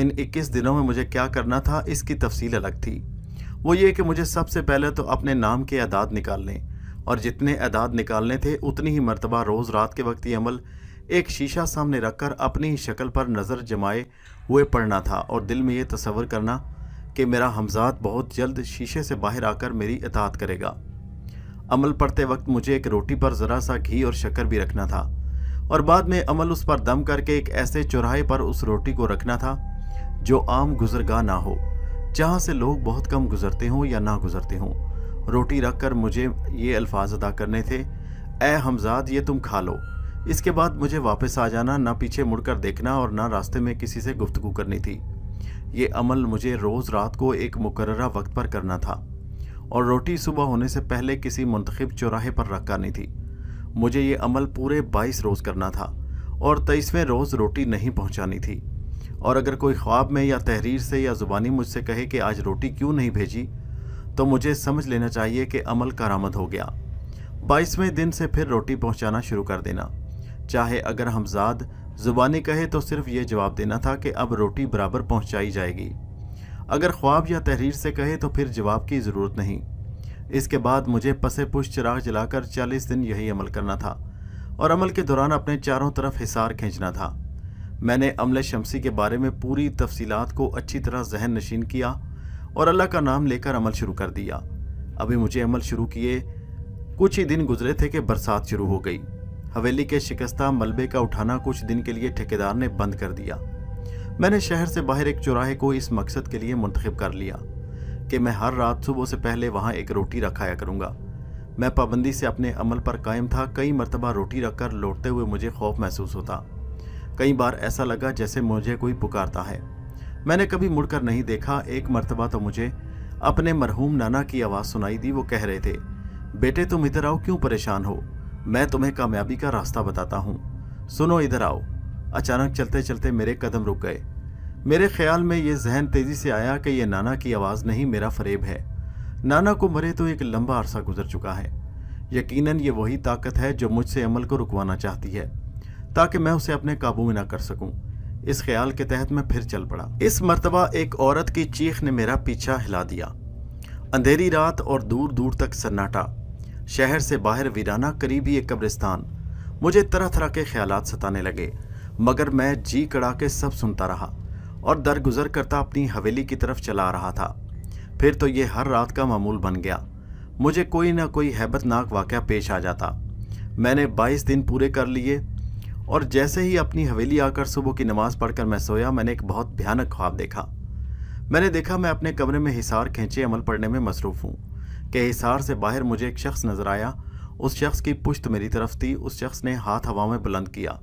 इन 21 दिनों में मुझे क्या करना था इसकी तफसील अलग थी वो ये कि मुझे सबसे पहले तो अपने नाम के अदाद निकालने और जितने अदाद निकालने थे उतनी ही मरतबा रोज़ रात के वक्त ये अमल एक शीशा सामने रखकर अपनी ही शक्ल पर नज़र जमाए हुए पढ़ना था और दिल में ये तस्वर करना कि मेरा हमजात बहुत जल्द शीशे से बाहर आकर मेरी इतात करेगा अमल पढ़ते वक्त मुझे एक रोटी पर ज़रा सा घी और शक्कर भी रखना था और बाद में अमल उस पर दम करके एक ऐसे चौराहे पर उस रोटी को रखना था जो आम गुजरगा ना हो जहाँ से लोग बहुत कम गुजरते हों या ना गुजरते हों रोटी रख कर मुझे ये अल्फाज अदा करने थे ए हमजाद ये तुम खा लो इसके बाद मुझे वापस आ जाना ना पीछे मुड़कर देखना और ना रास्ते में किसी से गुफ्तगु करनी थी ये अमल मुझे रोज़ रात को एक मुकर्रा वक्त पर करना था और रोटी सुबह होने से पहले किसी मंतखब चौराहे पर रख करनी थी मुझे ये अमल पूरे बाईस रोज़ करना था और तेईसवें रोज़ रोटी नहीं पहुंचानी थी और अगर कोई ख्वाब में या तहरीर से या ज़ुबानी मुझसे कहे कि आज रोटी क्यों नहीं भेजी तो मुझे समझ लेना चाहिए कि अमल कारामद हो गया बाईसवें दिन से फिर रोटी पहुँचाना शुरू कर देना चाहे अगर हमजाद ज़ुबानी कहे तो सिर्फ ये जवाब देना था कि अब रोटी बराबर पहुंचाई जाएगी अगर ख्वाब या तहरीर से कहे तो फिर जवाब की ज़रूरत नहीं इसके बाद मुझे पसे पुश चिराग जलाकर चालीस दिन यही अमल करना था और अमल के दौरान अपने चारों तरफ हिसार खींचना था मैंने अमल शमसी के बारे में पूरी तफसीत को अच्छी तरह जहन नशीन किया और अल्लाह का नाम लेकर अमल शुरू कर दिया अभी मुझे अमल शुरू किए कुछ ही दिन गुजरे थे कि बरसात शुरू हो गई हवेली के शिकस्ता मलबे का उठाना कुछ दिन के लिए ठेकेदार ने बंद कर दिया मैंने शहर से बाहर एक चौराहे को इस मकसद के लिए मुंतखब कर लिया कि मैं हर रात सुबह से पहले वहाँ एक रोटी रखाया करूँगा मैं पाबंदी से अपने अमल पर कायम था कई मरतबा रोटी रख कर लौटते हुए मुझे खौफ महसूस होता कई बार ऐसा लगा जैसे मुझे कोई पुकारता है मैंने कभी मुड़कर नहीं देखा एक मरतबा तो मुझे अपने मरहूम नाना की आवाज़ सुनाई दी वो कह रहे थे बेटे तुम इधर आओ क्यों परेशान हो मैं तुम्हें कामयाबी का रास्ता बताता हूँ सुनो इधर आओ अचानक चलते चलते मेरे कदम रुक गए मेरे ख्याल में ये जहन तेजी से आया कि यह नाना की आवाज़ नहीं मेरा फरेब है नाना को मरे तो एक लंबा अरसा गुजर चुका है यकीनन ये वही ताकत है जो मुझसे अमल को रुकवाना चाहती है ताकि मैं उसे अपने काबू में ना कर सकूं। इस ख्याल के तहत मैं फिर चल पड़ा इस मरतबा एक औरत की चीख ने मेरा पीछा हिला दिया अंधेरी रात और दूर दूर तक सन्नाटा शहर से बाहर वीराना करीबी एक कब्रिस्तान मुझे तरह तरह के ख्याल सताने लगे मगर मैं जी कड़ा के सब सुनता रहा और दरगुजर करता अपनी हवेली की तरफ चला रहा था फिर तो ये हर रात का मामूल बन गया मुझे कोई ना कोई हैबतनाक वाक़ पेश आ जाता मैंने 22 दिन पूरे कर लिए और जैसे ही अपनी हवेली आकर सुबह की नमाज़ पढ़कर मैं सोया मैंने एक बहुत भयानक ख्वाब देखा मैंने देखा मैं अपने कमरे में हिसार खींचे अमल पढ़ने में मसरूफ़ हूँ कि हिसार से बाहर मुझे एक शख्स नज़र आया उस शख्स की पुश्त मेरी तरफ थी उस शख्स ने हाथ हवा में बुलंद किया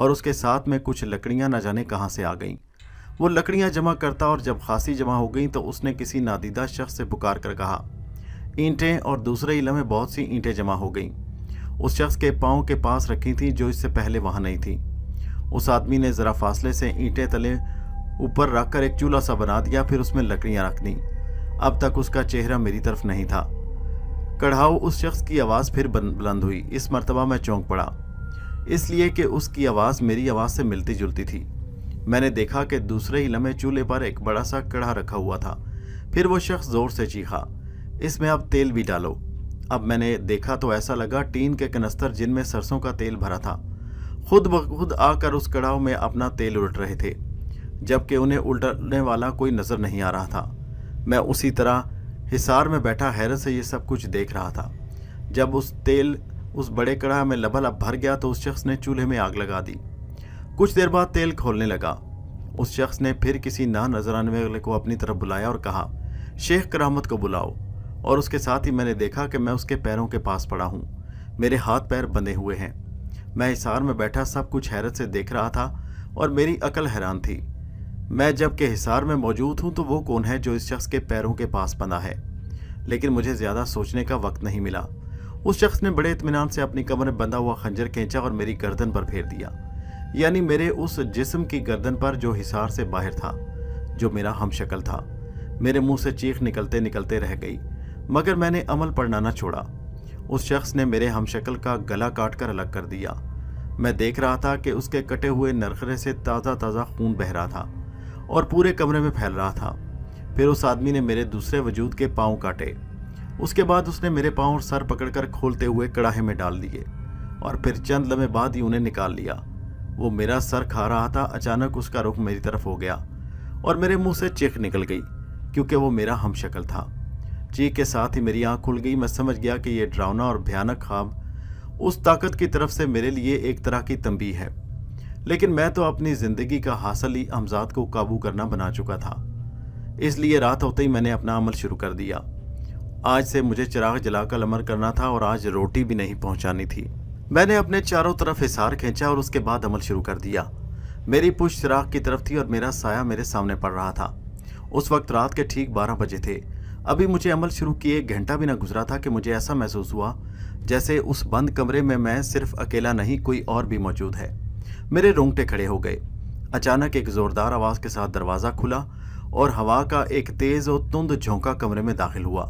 और उसके साथ में कुछ लकड़ियाँ न जाने कहाँ से आ गईं वो लकड़ियाँ जमा करता और जब खांसी जमा हो गई तो उसने किसी नादीदा शख्स से पुकार कर कहा ईंटें और दूसरे इलम में बहुत सी ईंटें जमा हो गईं उस शख्स के पाँव के पास रखी थी जो इससे पहले वहाँ नहीं थी उस आदमी ने ज़रा फासले से ईंटें तले ऊपर रख कर एक चूल्हा सा बना दिया फिर उसमें लकड़ियाँ रख दी अब तक उसका चेहरा मेरी तरफ नहीं था कढ़ाऊ उस शख्स की आवाज़ फिर बुलंद हुई इस मरतबा मैं चौंक पड़ा इसलिए कि उसकी आवाज़ मेरी आवाज़ से मिलती जुलती थी मैंने देखा कि दूसरे ही लम्हे चूल्हे पर एक बड़ा सा कढ़ा रखा हुआ था फिर वो शख्स ज़ोर से चीखा इसमें अब तेल भी डालो अब मैंने देखा तो ऐसा लगा टीन के कनस्तर जिनमें सरसों का तेल भरा था खुद ब खुद आकर उस कड़ाव में अपना तेल उलट रहे थे जबकि उन्हें उलटने वाला कोई नज़र नहीं आ रहा था मैं उसी तरह हिसार में बैठा हैरत से ये सब कुछ देख रहा था जब उस तेल उस बड़े कड़ाह में अब भर गया तो उस शख्स ने चूल्हे में आग लगा दी कुछ देर बाद तेल खोलने लगा उस शख्स ने फिर किसी ना नजर आने वाले को अपनी तरफ बुलाया और कहा शेख करामत को बुलाओ और उसके साथ ही मैंने देखा कि मैं उसके पैरों के पास पड़ा हूँ मेरे हाथ पैर बंधे हुए हैं मैं हिसार में बैठा सब कुछ हैरत से देख रहा था और मेरी अकल हैरान थी मैं जब के हिसार में मौजूद हूँ तो वो कौन है जो इस शख्स के पैरों के पास बना है लेकिन मुझे ज़्यादा सोचने का वक्त नहीं मिला उस शख्स ने बड़े इतमान से अपनी कमर में बंधा हुआ खंजर खींचा और मेरी गर्दन पर फेर दिया यानी मेरे उस जिस्म की गर्दन पर जो हिसार से बाहर था जो मेरा हम शक्ल था मेरे मुंह से चीख निकलते निकलते रह गई मगर मैंने अमल पड़ना ना छोड़ा उस शख्स ने मेरे हम शक्ल का गला काट कर अलग कर दिया मैं देख रहा था कि उसके कटे हुए नरखरे से ताज़ा ताज़ा खून बह रहा था और पूरे कमरे में फैल रहा था फिर उस आदमी ने मेरे दूसरे वजूद के पाँव काटे उसके बाद उसने मेरे पाँव और सर पकड़कर खोलते हुए कड़ाहे में डाल दिए और फिर चंद लम्हे बाद ही उन्हें निकाल लिया वो मेरा सर खा रहा था अचानक उसका रुख मेरी तरफ हो गया और मेरे मुंह से चीख निकल गई क्योंकि वो मेरा हम शक्ल था चीख के साथ ही मेरी आँख खुल गई मैं समझ गया कि यह डरावना और भयानक खाब उस ताकत की तरफ से मेरे लिए एक तरह की तंबी है लेकिन मैं तो अपनी ज़िंदगी का हासिल ही अमजाद को काबू करना बना चुका था इसलिए रात होते ही मैंने अपना अमल शुरू कर दिया आज से मुझे चिराग जलाकर अमर करना था और आज रोटी भी नहीं पहुंचानी थी मैंने अपने चारों तरफ हिसार खींचा और उसके बाद अमल शुरू कर दिया मेरी पुष्ट चिराग की तरफ थी और मेरा साया मेरे सामने पड़ रहा था उस वक्त रात के ठीक बारह बजे थे अभी मुझे अमल शुरू किए एक घंटा भी ना गुजरा था कि मुझे ऐसा महसूस हुआ जैसे उस बंद कमरे में मैं सिर्फ अकेला नहीं कोई और भी मौजूद है मेरे रोंगटे खड़े हो गए अचानक एक ज़ोरदार आवाज़ के साथ दरवाज़ा खुला और हवा का एक तेज़ और तुंद झोंका कमरे में दाखिल हुआ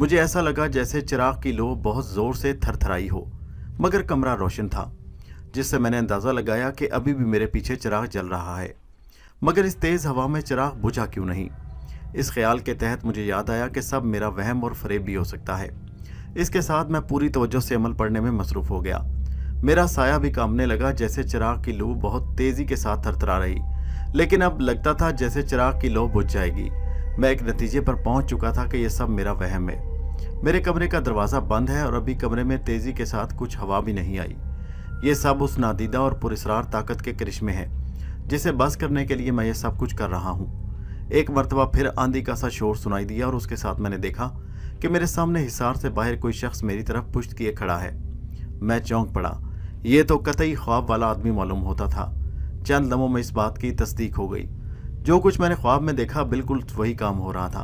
मुझे ऐसा लगा जैसे चिराग की लो बहुत ज़ोर से थरथराई हो मगर कमरा रोशन था जिससे मैंने अंदाज़ा लगाया कि अभी भी मेरे पीछे चिराग जल रहा है मगर इस तेज़ हवा में चिराग बुझा क्यों नहीं इस ख्याल के तहत मुझे याद आया कि सब मेरा वहम और फरेब भी हो सकता है इसके साथ मैं पूरी तवज्जो से अमल पढ़ने में मसरूफ़ हो गया मेरा साया भी कामने लगा जैसे चिराग की लू बहुत तेजी के साथ थरथरा रही लेकिन अब लगता था जैसे चिराग की लोह बुझ जाएगी मैं एक नतीजे पर पहुंच चुका था कि यह सब मेरा वहम है मेरे कमरे का दरवाज़ा बंद है और अभी कमरे में तेज़ी के साथ कुछ हवा भी नहीं आई ये सब उस नादीदा और पुरस्रार ताकत के करिश्मे हैं जिसे बस करने के लिए मैं ये सब कुछ कर रहा हूँ एक मरतबा फिर आंधी का सा शोर सुनाई दिया और उसके साथ मैंने देखा कि मेरे सामने हिसार से बाहर कोई शख्स मेरी तरफ पुश्त किए खड़ा है मैं चौंक पड़ा ये तो कतई ख्वाब वाला आदमी मालूम होता था चंद लम्हों में इस बात की तस्दीक हो गई जो कुछ मैंने ख्वाब में देखा बिल्कुल वही काम हो रहा था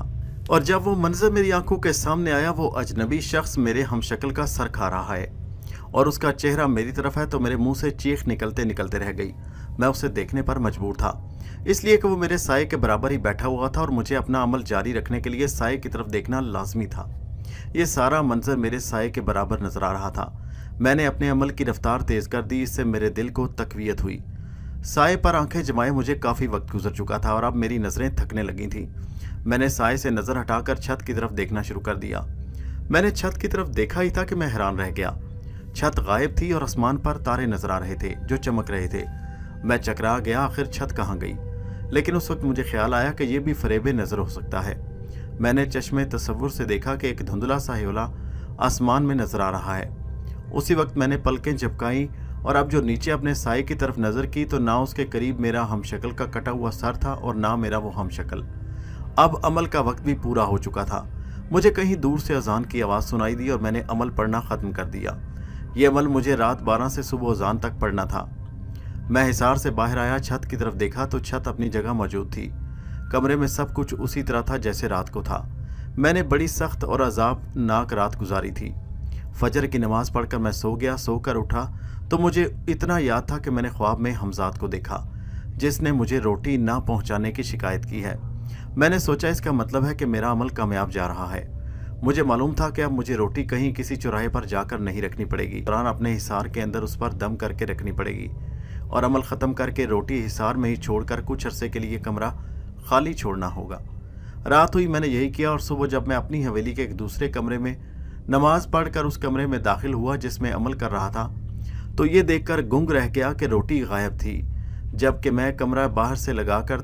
और जब वो मंजर मेरी आंखों के सामने आया वो अजनबी शख्स मेरे हम शक्ल का सर खा रहा है और उसका चेहरा मेरी तरफ है तो मेरे मुंह से चीख निकलते निकलते रह गई मैं उसे देखने पर मजबूर था इसलिए कि वो मेरे साय के बराबर ही बैठा हुआ था और मुझे अपना अमल जारी रखने के लिए साय की तरफ देखना लाजमी था ये सारा मंजर मेरे साय के बराबर नजर आ रहा था मैंने अपने अमल की रफ्तार तेज़ कर दी इससे मेरे दिल को तकवीत हुई साय पर आंखें जमाए मुझे काफ़ी वक्त गुजर चुका था और अब मेरी नज़रें थकने लगी थीं मैंने साय से नज़र हटाकर छत की तरफ देखना शुरू कर दिया मैंने छत की तरफ देखा ही था कि मैं हैरान रह गया छत गायब थी और आसमान पर तारे नजर आ रहे थे जो चमक रहे थे मैं चकरा गया आखिर छत कहाँ गई लेकिन उस वक्त मुझे ख्याल आया कि यह भी फरेब नज़र हो सकता है मैंने चश्मे तस्वुर से देखा कि एक धुंधला सा हियोला आसमान में नजर आ रहा है उसी वक्त मैंने पलकें झपकाई और अब जो नीचे अपने साय की तरफ नज़र की तो ना उसके करीब मेरा हम शक्ल का कटा हुआ सर था और ना मेरा वो हम शक्ल अब अमल का वक्त भी पूरा हो चुका था मुझे कहीं दूर से अजान की आवाज़ सुनाई दी और मैंने अमल पढ़ना ख़त्म कर दिया ये अमल मुझे रात बारह से सुबह अजान तक पढ़ना था मैं हिसार से बाहर आया छत की तरफ देखा तो छत अपनी जगह मौजूद थी कमरे में सब कुछ उसी तरह था जैसे रात को था मैंने बड़ी सख्त और अजाब नाक रात गुजारी थी फजर की नमाज़ पढ़कर मैं सो गया सोकर उठा तो मुझे इतना याद था कि मैंने ख्वाब में हमजाद को देखा जिसने मुझे रोटी ना पहुंचाने की शिकायत की है मैंने सोचा इसका मतलब है कि मेरा अमल कामयाब जा रहा है मुझे मालूम था कि अब मुझे रोटी कहीं किसी चौराहे पर जाकर नहीं रखनी पड़ेगी दौरान अपने हिसार के अंदर उस पर दम करके रखनी पड़ेगी और अमल ख़त्म करके रोटी हिसार में ही छोड़कर कुछ अरसे के लिए कमरा खाली छोड़ना होगा रात हुई मैंने यही किया और सुबह जब मैं अपनी हवेली के एक दूसरे कमरे में नमाज पढ़कर उस कमरे में दाखिल हुआ जिसमें अमल कर रहा था तो ये देखकर गुंग रह गया कि रोटी गायब थी जबकि मैं कमरा बाहर से लगाकर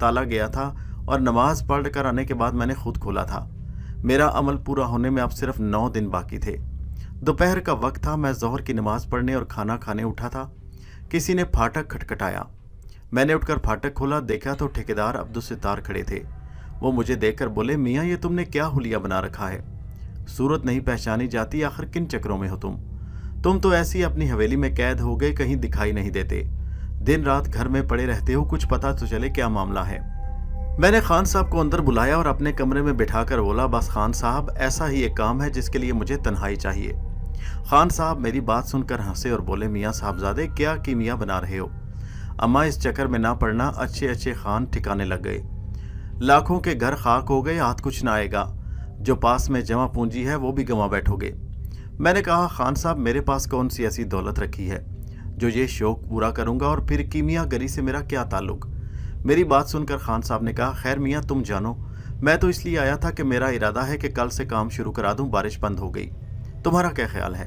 ताला गया था और नमाज पढ़ कर आने के बाद मैंने खुद खोला था मेरा अमल पूरा होने में अब सिर्फ नौ दिन बाकी थे दोपहर का वक्त था मैं जहर की नमाज़ पढ़ने और खाना खाने उठा था किसी ने फाटक खटखटाया मैंने उठकर फाटक खोला देखा तो ठेकेदार अब्दुल सितार खड़े थे वो मुझे देखकर बोले मियाँ ये तुमने क्या हुलिया बना रखा है सूरत नहीं पहचानी जाती आखिर किन चक्रों में हो तुम तुम तो ऐसी अपनी हवेली में कैद हो गए कहीं दिखाई नहीं देते दिन रात घर में पड़े रहते हो कुछ पता तो चले क्या मामला है मैंने खान साहब को अंदर बुलाया और अपने कमरे में बिठाकर बोला बस खान साहब ऐसा ही एक काम है जिसके लिए मुझे तन्हाई चाहिए खान साहब मेरी बात सुनकर हंसे और बोले मियाँ साहबजादे क्या की मियाँ बना रहे हो अम्मा इस चक्कर में ना पड़ना अच्छे अच्छे खान ठिकाने लग गए लाखों के घर खाक हो गए हाथ कुछ ना आएगा जो पास में जमा पूंजी है वो भी गंवा बैठोगे मैंने कहा खान साहब मेरे पास कौन सी ऐसी दौलत रखी है जो ये शौक पूरा करूंगा और फिर गरी से मेरा क्या ताल्लुक मेरी बात सुनकर खान साहब ने कहा खैर मियाँ तुम जानो मैं तो इसलिए आया था कि मेरा इरादा है कि कल से काम शुरू करा दूं बारिश बंद हो गई तुम्हारा क्या ख्याल है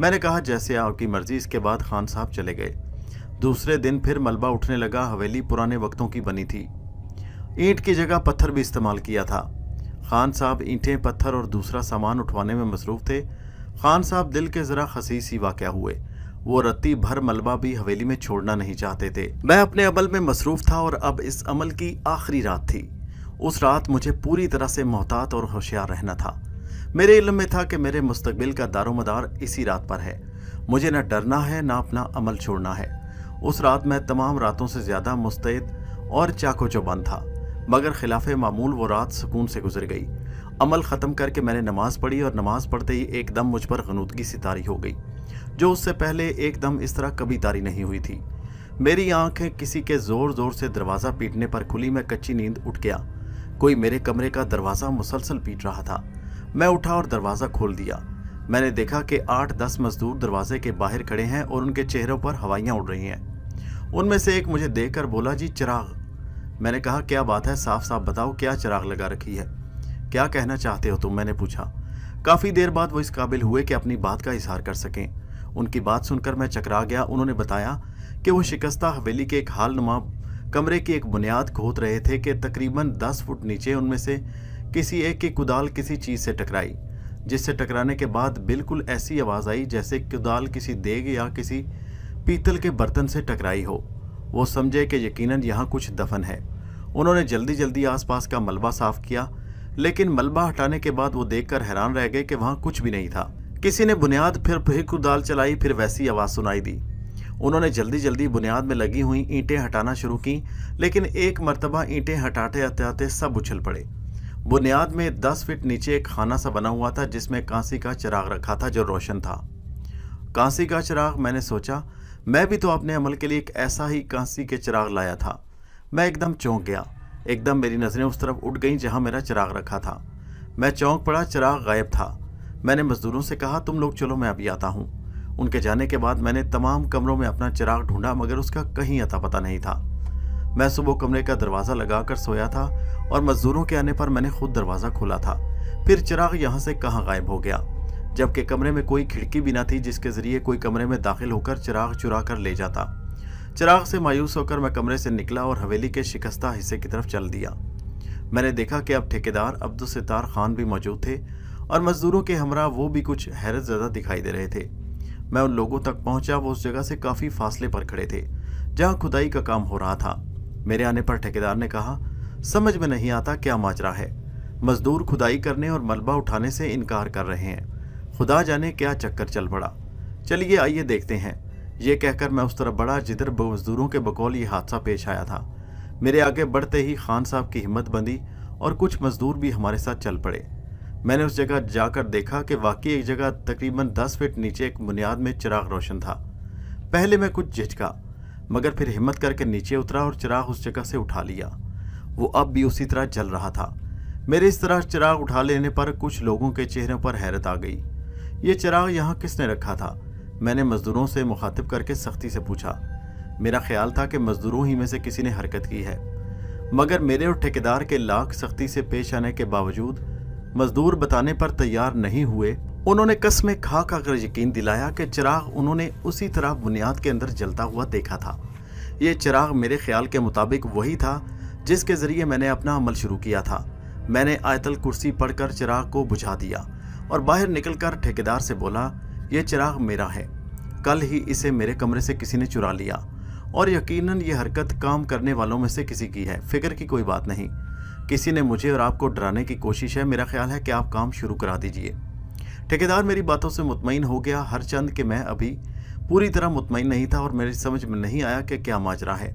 मैंने कहा जैसे आपकी मर्जी इसके बाद खान साहब चले गए दूसरे दिन फिर मलबा उठने लगा हवेली पुराने वक्तों की बनी थी ईंट की जगह पत्थर भी इस्तेमाल किया था खान साहब ईंटें पत्थर और दूसरा सामान उठवाने में मसरूफ़ थे खान साहब दिल के ज़रा खसीस ही वाक़ हुए वो रत्ती भर मलबा भी हवेली में छोड़ना नहीं चाहते थे मैं अपने अमल में मसरूफ़ था और अब इस अमल की आखिरी रात थी उस रात मुझे पूरी तरह से मोहतात और होशियार रहना था मेरे इलम में था कि मेरे मुस्तबिल का दारोमदार इसी रात पर है मुझे ना डरना है ना अपना अमल छोड़ना है उस रात मैं तमाम रातों से ज़्यादा मुस्तैद और चाको चौबंद था मगर खिलाफ मामूल वो रात सुकून से गुजर गई अमल ख़त्म करके मैंने नमाज़ पढ़ी और नमाज़ पढ़ते ही एकदम मुझ पर गनूदगी सी तारी हो गई जो उससे पहले एकदम इस तरह कभी तारी नहीं हुई थी मेरी आंखें किसी के ज़ोर ज़ोर से दरवाज़ा पीटने पर खुली मैं कच्ची नींद उठ गया कोई मेरे कमरे का दरवाज़ा मुसलसल पीट रहा था मैं उठा और दरवाज़ा खोल दिया मैंने देखा कि आठ दस मजदूर दरवाजे के बाहर खड़े हैं और उनके चेहरों पर हवाइयाँ उड़ रही हैं उनमें से एक मुझे देख बोला जी चिराग मैंने कहा क्या बात है साफ साफ बताओ क्या चिराग लगा रखी है क्या कहना चाहते हो तुम मैंने पूछा काफ़ी देर बाद वो इस काबिल हुए कि अपनी बात का इजहार कर सकें उनकी बात सुनकर मैं चकरा गया उन्होंने बताया कि वो शिकस्ता हवेली के एक हाल नुमा कमरे की एक बुनियाद खोद रहे थे कि तकरीबन दस फुट नीचे उनमें से किसी एक की कुदाल किसी चीज़ से टकराई जिससे टकराने के बाद बिल्कुल ऐसी आवाज़ आई जैसे कुदाल किसी देग या किसी पीतल के बर्तन से टकराई हो वो समझे कि यकीनन यहाँ कुछ दफन है उन्होंने जल्दी जल्दी आसपास का मलबा साफ किया लेकिन मलबा हटाने के बाद वो देखकर हैरान रह गए कि वहाँ कुछ भी नहीं था किसी ने बुनियाद फिर फिर दाल चलाई फिर वैसी आवाज़ सुनाई दी उन्होंने जल्दी जल्दी बुनियाद में लगी हुई ईंटें हटाना शुरू की लेकिन एक मरतबा ईंटें हटाते हटाते सब उछल पड़े बुनियाद में दस फिट नीचे एक खाना सा बना हुआ था जिसमें कांसी का चिराग रखा था जो रोशन था कांसी का चिराग मैंने सोचा मैं भी तो अपने अमल के लिए एक ऐसा ही कांसी के चिराग लाया था मैं एकदम चौंक गया एकदम मेरी नज़रें उस तरफ उठ गईं जहां मेरा चिराग रखा था मैं चौंक पड़ा चिराग गायब था मैंने मज़दूरों से कहा तुम लोग चलो मैं अभी आता हूँ उनके जाने के बाद मैंने तमाम कमरों में अपना चिराग ढूंढा मगर उसका कहीं अता पता नहीं था मैं सुबह कमरे का दरवाज़ा लगाकर सोया था और मज़दूरों के आने पर मैंने खुद दरवाज़ा खोला था फिर चिराग यहाँ से कहाँ गायब हो गया जबकि कमरे में कोई खिड़की भी ना थी जिसके ज़रिए कोई कमरे में दाखिल होकर चिराग चुरा कर ले जाता चिराग से मायूस होकर मैं कमरे से निकला और हवेली के शिकस्ता हिस्से की तरफ चल दिया मैंने देखा कि अब ठेकेदार अब्दुलसितार खान भी मौजूद थे और मज़दूरों के हमरा वो भी कुछ हैरत ज़्यादा दिखाई दे रहे थे मैं उन लोगों तक पहुंचा वो उस जगह से काफ़ी फासले पर खड़े थे जहां खुदाई का काम हो रहा था मेरे आने पर ठेकेदार ने कहा समझ में नहीं आता क्या माजरा है मजदूर खुदाई करने और मलबा उठाने से इनकार कर रहे हैं खुदा जाने क्या चक्कर चल पड़ा चलिए आइए देखते हैं ये कहकर मैं उस तरफ बढ़ा जिधर मजदूरों के बकौल ये हादसा पेश आया था मेरे आगे बढ़ते ही खान साहब की हिम्मत बंधी और कुछ मजदूर भी हमारे साथ चल पड़े मैंने उस जगह जाकर देखा कि वाकई एक जगह तकरीबन दस फीट नीचे एक बुनियाद में चिराग रोशन था पहले मैं कुछ झिझका मगर फिर हिम्मत करके नीचे उतरा और चिराग उस जगह से उठा लिया वो अब भी उसी तरह जल रहा था मेरे इस तरह चिराग उठा लेने पर कुछ लोगों के चेहरों पर हैरत आ गई ये चिराग यहाँ किसने रखा था मैंने मजदूरों से मुखातिब करके सख्ती से पूछा मेरा ख्याल था कि मजदूरों ही में से किसी ने हरकत की है मगर मेरे और ठेकेदार के लाख सख्ती से पेश आने के बावजूद मजदूर बताने पर तैयार नहीं हुए उन्होंने में खा खाकर यकीन दिलाया कि चिराग उन्होंने उसी तरह बुनियाद के अंदर जलता हुआ देखा था ये चिराग मेरे ख्याल के मुताबिक वही था जिसके ज़रिए मैंने अपना अमल शुरू किया था मैंने आयतल कुर्सी पढ़कर चिराग को बुझा दिया और बाहर निकलकर ठेकेदार से बोला यह चिराग मेरा है कल ही इसे मेरे कमरे से किसी ने चुरा लिया और यकीनन ये हरकत काम करने वालों में से किसी की है फिक्र की कोई बात नहीं किसी ने मुझे और आपको डराने की कोशिश है मेरा ख्याल है कि आप काम शुरू करा दीजिए ठेकेदार मेरी बातों से मुतमिन हो गया हर चंद कि मैं अभी पूरी तरह मुतमिन नहीं था और मेरी समझ में नहीं आया कि क्या माजरा है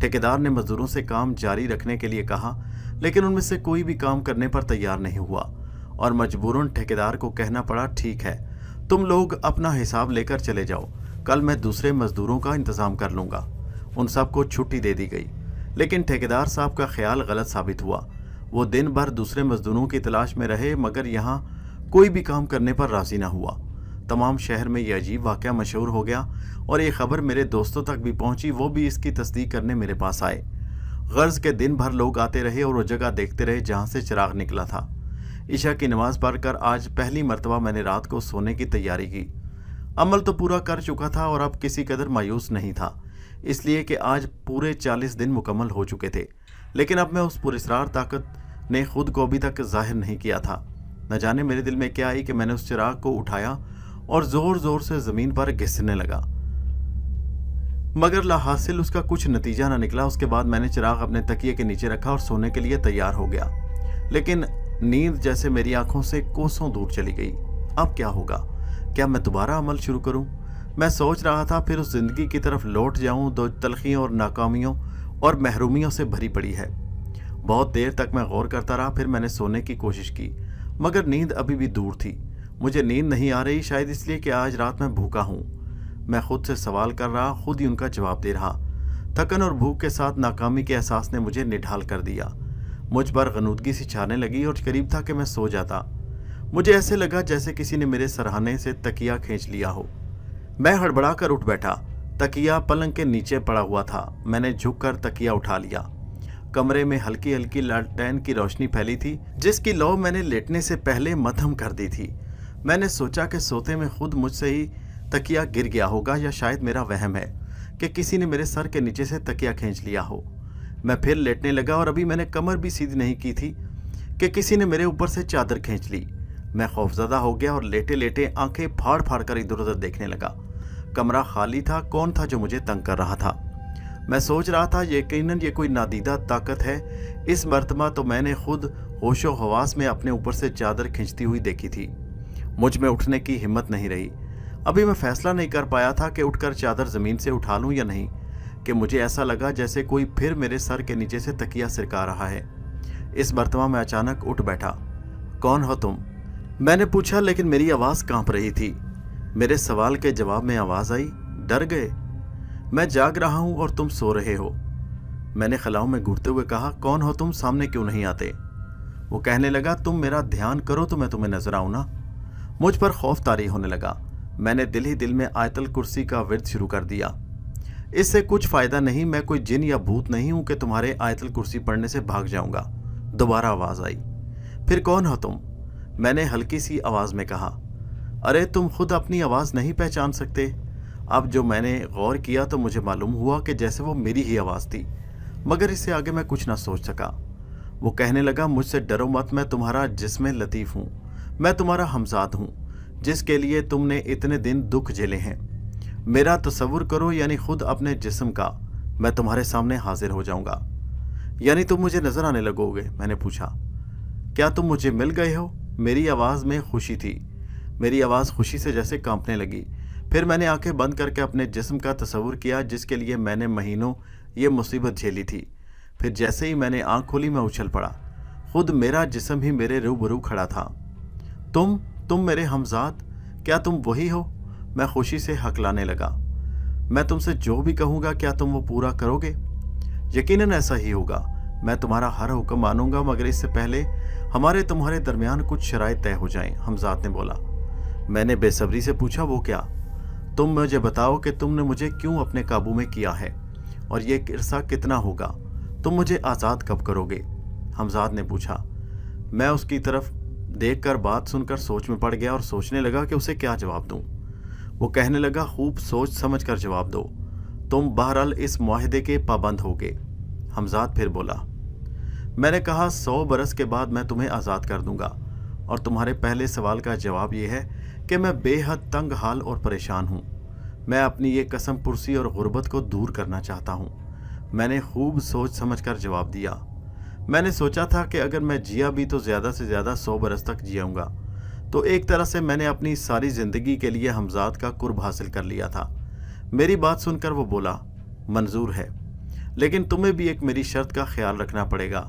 ठेकेदार ने मज़दूरों से काम जारी रखने के लिए कहा लेकिन उनमें से कोई भी काम करने पर तैयार नहीं हुआ और मजबूरन ठेकेदार को कहना पड़ा ठीक है तुम लोग अपना हिसाब लेकर चले जाओ कल मैं दूसरे मजदूरों का इंतज़ाम कर लूँगा उन सबको छुट्टी दे दी गई लेकिन ठेकेदार साहब का ख्याल गलत साबित हुआ वो दिन भर दूसरे मजदूरों की तलाश में रहे मगर यहाँ कोई भी काम करने पर राज़ी ना हुआ तमाम शहर में यह अजीब वाक्य मशहूर हो गया और ये खबर मेरे दोस्तों तक भी पहुँची वो भी इसकी तस्दीक करने मेरे पास आए गर्ज के दिन भर लोग आते रहे और वो जगह देखते रहे जहाँ से चिराग निकला था ईशा की नमाज़ पढ़कर आज पहली मरतबा मैंने रात को सोने की तैयारी की अमल तो पूरा कर चुका था और अब किसी कदर मायूस नहीं था इसलिए कि आज पूरे चालीस दिन मुकम्मल हो चुके थे लेकिन अब मैं उस पुरस्रार ताकत ने खुद को अभी तक जाहिर नहीं किया था न जाने मेरे दिल में क्या आई कि मैंने उस चिराग को उठाया और ज़ोर ज़ोर से ज़मीन पर घिसने लगा मगर लाहासिल उसका कुछ नतीजा ना निकला उसके बाद मैंने चिराग अपने तकिए के नीचे रखा और सोने के लिए तैयार हो गया लेकिन नींद जैसे मेरी आंखों से कोसों दूर चली गई अब क्या होगा क्या मैं दोबारा अमल शुरू करूं? मैं सोच रहा था फिर उस ज़िंदगी की तरफ लौट जाऊं दो तलखियों और नाकामियों और महरूमियों से भरी पड़ी है बहुत देर तक मैं गौर करता रहा फिर मैंने सोने की कोशिश की मगर नींद अभी भी दूर थी मुझे नींद नहीं आ रही शायद इसलिए कि आज रात मैं भूखा हूँ मैं खुद से सवाल कर रहा खुद ही उनका जवाब दे रहा थकन और भूख के साथ नाकामी के एहसास ने मुझे निढाल कर दिया मुझ पर गनूदगी सी छाने लगी और करीब था कि मैं सो जाता मुझे ऐसे लगा जैसे किसी ने मेरे सराहने से तकिया खींच लिया हो मैं हड़बड़ा कर उठ बैठा तकिया पलंग के नीचे पड़ा हुआ था मैंने झुककर तकिया उठा लिया कमरे में हल्की हल्की लालटेन की रोशनी फैली थी जिसकी लौ मैंने लेटने से पहले मधम कर दी थी मैंने सोचा कि सोते में खुद मुझसे ही तकिया गिर गया होगा या शायद मेरा वहम है कि किसी ने मेरे सर के नीचे से तकिया खींच लिया हो मैं फिर लेटने लगा और अभी मैंने कमर भी सीधी नहीं की थी कि किसी ने मेरे ऊपर से चादर खींच ली मैं खौफजदा हो गया और लेटे लेटे आंखें फाड़ फाड़ कर इधर उधर देखने लगा कमरा खाली था कौन था जो मुझे तंग कर रहा था मैं सोच रहा था यकीन ये कोई नादीदा ताकत है इस मरतबा तो मैंने खुद होशो हवास में अपने ऊपर से चादर खींचती हुई देखी थी मुझ में उठने की हिम्मत नहीं रही अभी मैं फैसला नहीं कर पाया था कि उठकर चादर ज़मीन से उठा लूँ या नहीं कि मुझे ऐसा लगा जैसे कोई फिर मेरे सर के नीचे से तकिया सिरका रहा है इस बर्तवा में अचानक उठ बैठा कौन हो तुम मैंने पूछा लेकिन मेरी आवाज़ कांप रही थी मेरे सवाल के जवाब में आवाज़ आई डर गए मैं जाग रहा हूँ और तुम सो रहे हो मैंने खलाओं में घूरते हुए कहा कौन हो तुम सामने क्यों नहीं आते वो कहने लगा तुम मेरा ध्यान करो तो मैं तुम्हें नजर आऊँ ना मुझ पर खौफ तारी होने लगा मैंने दिल ही दिल में आयतल कुर्सी का विरध शुरू कर दिया इससे कुछ फ़ायदा नहीं मैं कोई जिन या भूत नहीं हूं कि तुम्हारे आयतल कुर्सी पढ़ने से भाग जाऊंगा दोबारा आवाज़ आई फिर कौन हो तुम मैंने हल्की सी आवाज़ में कहा अरे तुम खुद अपनी आवाज़ नहीं पहचान सकते अब जो मैंने गौर किया तो मुझे मालूम हुआ कि जैसे वो मेरी ही आवाज़ थी मगर इससे आगे मैं कुछ ना सोच सका वो कहने लगा मुझसे डरो मत मैं तुम्हारा जिसम लतीफ़ हूँ मैं तुम्हारा हमजाद हूँ जिसके लिए तुमने इतने दिन दुख झेले हैं मेरा तस्वुर करो यानी खुद अपने जिसम का मैं तुम्हारे सामने हाजिर हो जाऊंगा यानी तुम मुझे नज़र आने लगोगे मैंने पूछा क्या तुम मुझे मिल गए हो मेरी आवाज़ में खुशी थी मेरी आवाज़ खुशी से जैसे कांपने लगी फिर मैंने आंखें बंद करके अपने जिसम का तस्वुर किया जिसके लिए मैंने महीनों ये मुसीबत झेली थी फिर जैसे ही मैंने आंख खोली मैं उछल पड़ा खुद मेरा जिसम ही मेरे रूबरू खड़ा था तुम तुम मेरे हमजाद क्या तुम वही हो मैं खुशी से हकलाने लगा मैं तुमसे जो भी कहूँगा क्या तुम वो पूरा करोगे यकीनन ऐसा ही होगा मैं तुम्हारा हर हुक्म मानूंगा मगर इससे पहले हमारे तुम्हारे दरमियान कुछ शराय तय हो जाएं हमजात ने बोला मैंने बेसब्री से पूछा वो क्या तुम मुझे बताओ कि तुमने मुझे क्यों अपने काबू में किया है और ये किरसा कितना होगा तुम मुझे आज़ाद कब करोगे हमजाद ने पूछा मैं उसकी तरफ देखकर बात सुनकर सोच में पड़ गया और सोचने लगा कि उसे क्या जवाब दूँ वो कहने लगा खूब सोच समझ कर जवाब दो तुम बहरहाल इस माहदे के पाबंद हो गए हमजाद फिर बोला मैंने कहा सौ बरस के बाद मैं तुम्हें आज़ाद कर दूंगा और तुम्हारे पहले सवाल का जवाब यह है कि मैं बेहद तंग हाल और परेशान हूँ मैं अपनी ये कसम पुरसी और गुर्बत को दूर करना चाहता हूँ मैंने खूब सोच समझ कर जवाब दिया मैंने सोचा था कि अगर मैं जिया भी तो ज़्यादा से ज़्यादा सौ बरस तक जियाऊँगा तो एक तरह से मैंने अपनी सारी ज़िंदगी के लिए हमजाद का कुर्ब हासिल कर लिया था मेरी बात सुनकर वो बोला मंजूर है लेकिन तुम्हें भी एक मेरी शर्त का ख्याल रखना पड़ेगा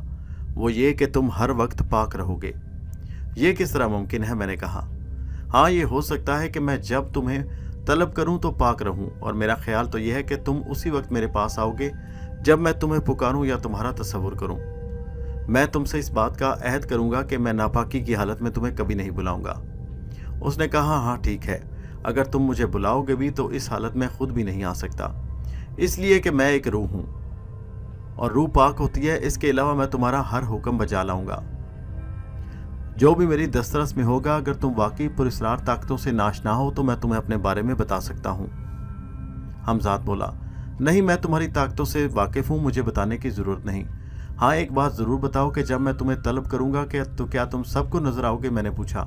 वो ये कि तुम हर वक्त पाक रहोगे ये किस तरह मुमकिन है मैंने कहा हाँ ये हो सकता है कि मैं जब तुम्हें तलब करूँ तो पाक रहूँ और मेरा ख्याल तो यह है कि तुम उसी वक्त मेरे पास आओगे जब मैं तुम्हें पुकारूँ या तुम्हारा तस्वुर करूँ मैं तुमसे इस बात का अहद करूंगा कि मैं नापाकी की हालत में तुम्हें कभी नहीं बुलाऊंगा उसने कहा हाँ ठीक है अगर तुम मुझे बुलाओगे भी तो इस हालत में खुद भी नहीं आ सकता इसलिए कि मैं एक रूह हूँ और रूह पाक होती है इसके अलावा मैं तुम्हारा हर हुक्म बजा लाऊंगा जो भी मेरी दस्तरस में होगा अगर तुम वाकई पुरस्कार ताकतों से नाश ना हो तो मैं तुम्हें अपने बारे में बता सकता हूँ हमजाद बोला नहीं मैं तुम्हारी ताकतों से वाकिफ़ हूँ मुझे बताने की ज़रूरत नहीं हाँ एक बात ज़रूर बताओ कि जब मैं तुम्हें तलब करूँगा कि तो क्या तुम सबको नजर आओगे मैंने पूछा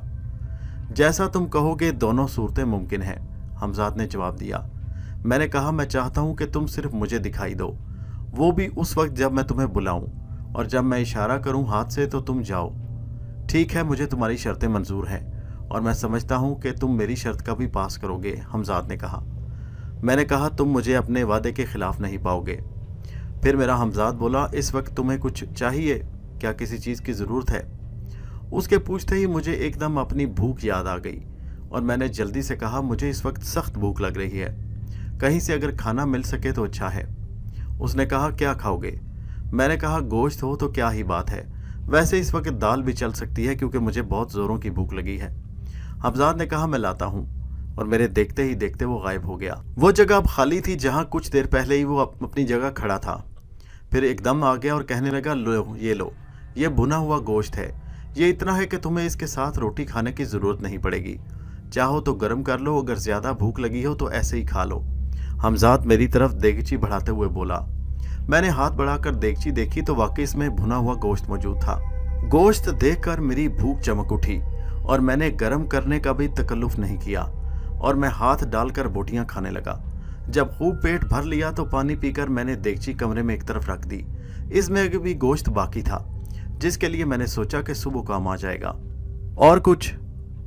जैसा तुम कहोगे दोनों सूरतें मुमकिन हैं हमजाद ने जवाब दिया मैंने कहा मैं चाहता हूँ कि तुम सिर्फ मुझे दिखाई दो वो भी उस वक्त जब मैं तुम्हें बुलाऊँ और जब मैं इशारा करूँ हाथ से तो तुम जाओ ठीक है मुझे तुम्हारी शर्तें मंजूर हैं और मैं समझता हूँ कि तुम मेरी शर्त का भी पास करोगे हमजाद ने कहा मैंने कहा तुम मुझे अपने वादे के खिलाफ नहीं पाओगे फिर मेरा हमजाद बोला इस वक्त तुम्हें कुछ चाहिए क्या किसी चीज़ की ज़रूरत है उसके पूछते ही मुझे एकदम अपनी भूख याद आ गई और मैंने जल्दी से कहा मुझे इस वक्त सख्त भूख लग रही है कहीं से अगर खाना मिल सके तो अच्छा है उसने कहा क्या खाओगे मैंने कहा गोश्त हो तो क्या ही बात है वैसे इस वक्त दाल भी चल सकती है क्योंकि मुझे बहुत ज़ोरों की भूख लगी है हफजाद ने कहा मैं लाता हूँ और मेरे देखते ही देखते वो गायब हो गया वो जगह अब खाली थी जहाँ कुछ देर पहले ही वो अपनी जगह खड़ा था फिर एकदम आ गया और कहने लगा लो ये लो ये भुना हुआ गोश्त है ये इतना है कि तुम्हें इसके साथ रोटी खाने की ज़रूरत नहीं पड़ेगी चाहो तो गर्म कर लो अगर ज़्यादा भूख लगी हो तो ऐसे ही खा लो हमजात मेरी तरफ देगची बढ़ाते हुए बोला मैंने हाथ बढ़ाकर देगची देखी तो वाकई इसमें भुना हुआ गोश्त मौजूद था गोश्त देखकर मेरी भूख चमक उठी और मैंने गर्म करने का भी तकल्लुफ नहीं किया और मैं हाथ डालकर बोटियाँ खाने लगा जब खूब पेट भर लिया तो पानी पीकर मैंने देगची कमरे में एक तरफ रख दी इसमें भी गोश्त बाकी था जिसके लिए मैंने सोचा कि सुबह काम आ जाएगा और कुछ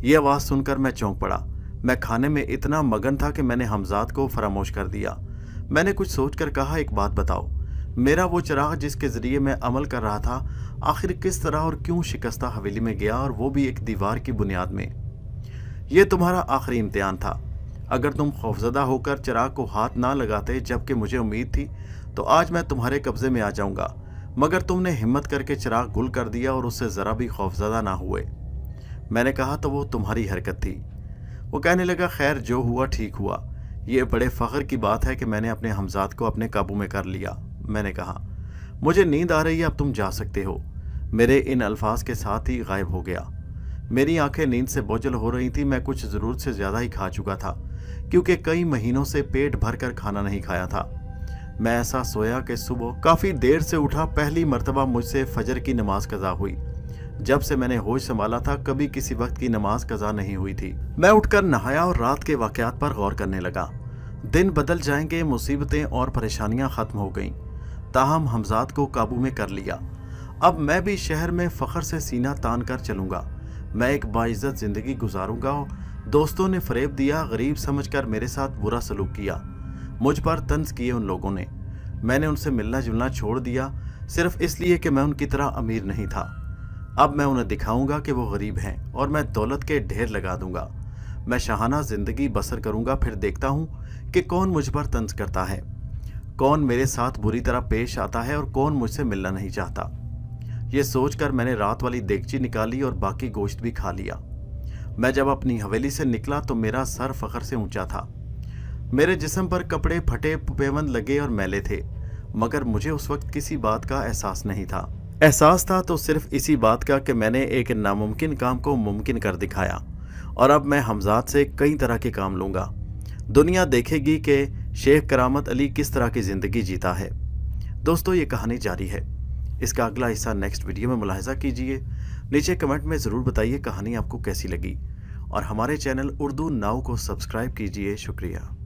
ये आवाज़ सुनकर मैं चौंक पड़ा मैं खाने में इतना मगन था कि मैंने हमजात को फरामोश कर दिया मैंने कुछ सोच कर कहा एक बात बताओ मेरा वो चिराग जिसके ज़रिए मैं अमल कर रहा था आखिर किस तरह और क्यों शिकस्ता हवेली में गया और वो भी एक दीवार की बुनियाद में यह तुम्हारा आखिरी इम्तहान था अगर तुम खौफजदा होकर चिराग को हाथ ना लगाते जबकि मुझे उम्मीद थी तो आज मैं तुम्हारे कब्ज़े में आ जाऊंगा मगर तुमने हिम्मत करके चिराग गुल कर दिया और उससे ज़रा भी खौफजदा ना हुए मैंने कहा तो वो तुम्हारी हरकत थी वो कहने लगा खैर जो हुआ ठीक हुआ ये बड़े फ़ख्र की बात है कि मैंने अपने हमजात को अपने काबू में कर लिया मैंने कहा मुझे नींद आ रही है अब तुम जा सकते हो मेरे इन अल्फाज के साथ ही गायब हो गया मेरी आंखें नींद से बोझल हो रही थी मैं कुछ ज़रूरत से ज़्यादा ही खा चुका था क्योंकि कई महीनों से पेट भरकर खाना नहीं खाया था मैं ऐसा सोया कि सुबह काफ़ी देर से उठा पहली मरतबा मुझसे फजर की नमाज कज़ा हुई जब से मैंने होश संभाला था कभी किसी वक्त की नमाज कज़ा नहीं हुई थी मैं उठकर नहाया और रात के वाक़ात पर गौर करने लगा दिन बदल जाएंगे मुसीबतें और परेशानियां ख़त्म हो गईं ताहम हमजाद को काबू में कर लिया अब मैं भी शहर में फ़ख्र से सीना तान कर चलूंगा मैं एक बाइज़त ज़िंदगी गुजारूंगा दोस्तों ने फरेब दिया गरीब समझकर मेरे साथ बुरा सलूक किया मुझ पर तंज किए उन लोगों ने मैंने उनसे मिलना जुलना छोड़ दिया सिर्फ इसलिए कि मैं उनकी तरह अमीर नहीं था अब मैं उन्हें दिखाऊंगा कि वो गरीब हैं और मैं दौलत के ढेर लगा दूंगा मैं शाहाना ज़िंदगी बसर करूंगा फिर देखता हूं कि कौन मुझ पर तंज करता है कौन मेरे साथ बुरी तरह पेश आता है और कौन मुझसे मिलना नहीं चाहता ये सोचकर मैंने रात वाली देगची निकाली और बाकी गोश्त भी खा लिया मैं जब अपनी हवेली से निकला तो मेरा सर फखर से ऊंचा था मेरे जिसम पर कपड़े फटे पेमंद लगे और मैले थे मगर मुझे उस वक्त किसी बात का एहसास नहीं था एहसास था तो सिर्फ इसी बात का कि मैंने एक नामुमकिन काम को मुमकिन कर दिखाया और अब मैं हमजात से कई तरह के काम लूँगा दुनिया देखेगी कि शेख करामत अली किस तरह की ज़िंदगी जीता है दोस्तों ये कहानी जारी है इसका अगला हिस्सा नेक्स्ट वीडियो में मुलाहजा कीजिए नीचे कमेंट में ज़रूर बताइए कहानी आपको कैसी लगी और हमारे चैनल उर्दू नाव को सब्सक्राइब कीजिए शुक्रिया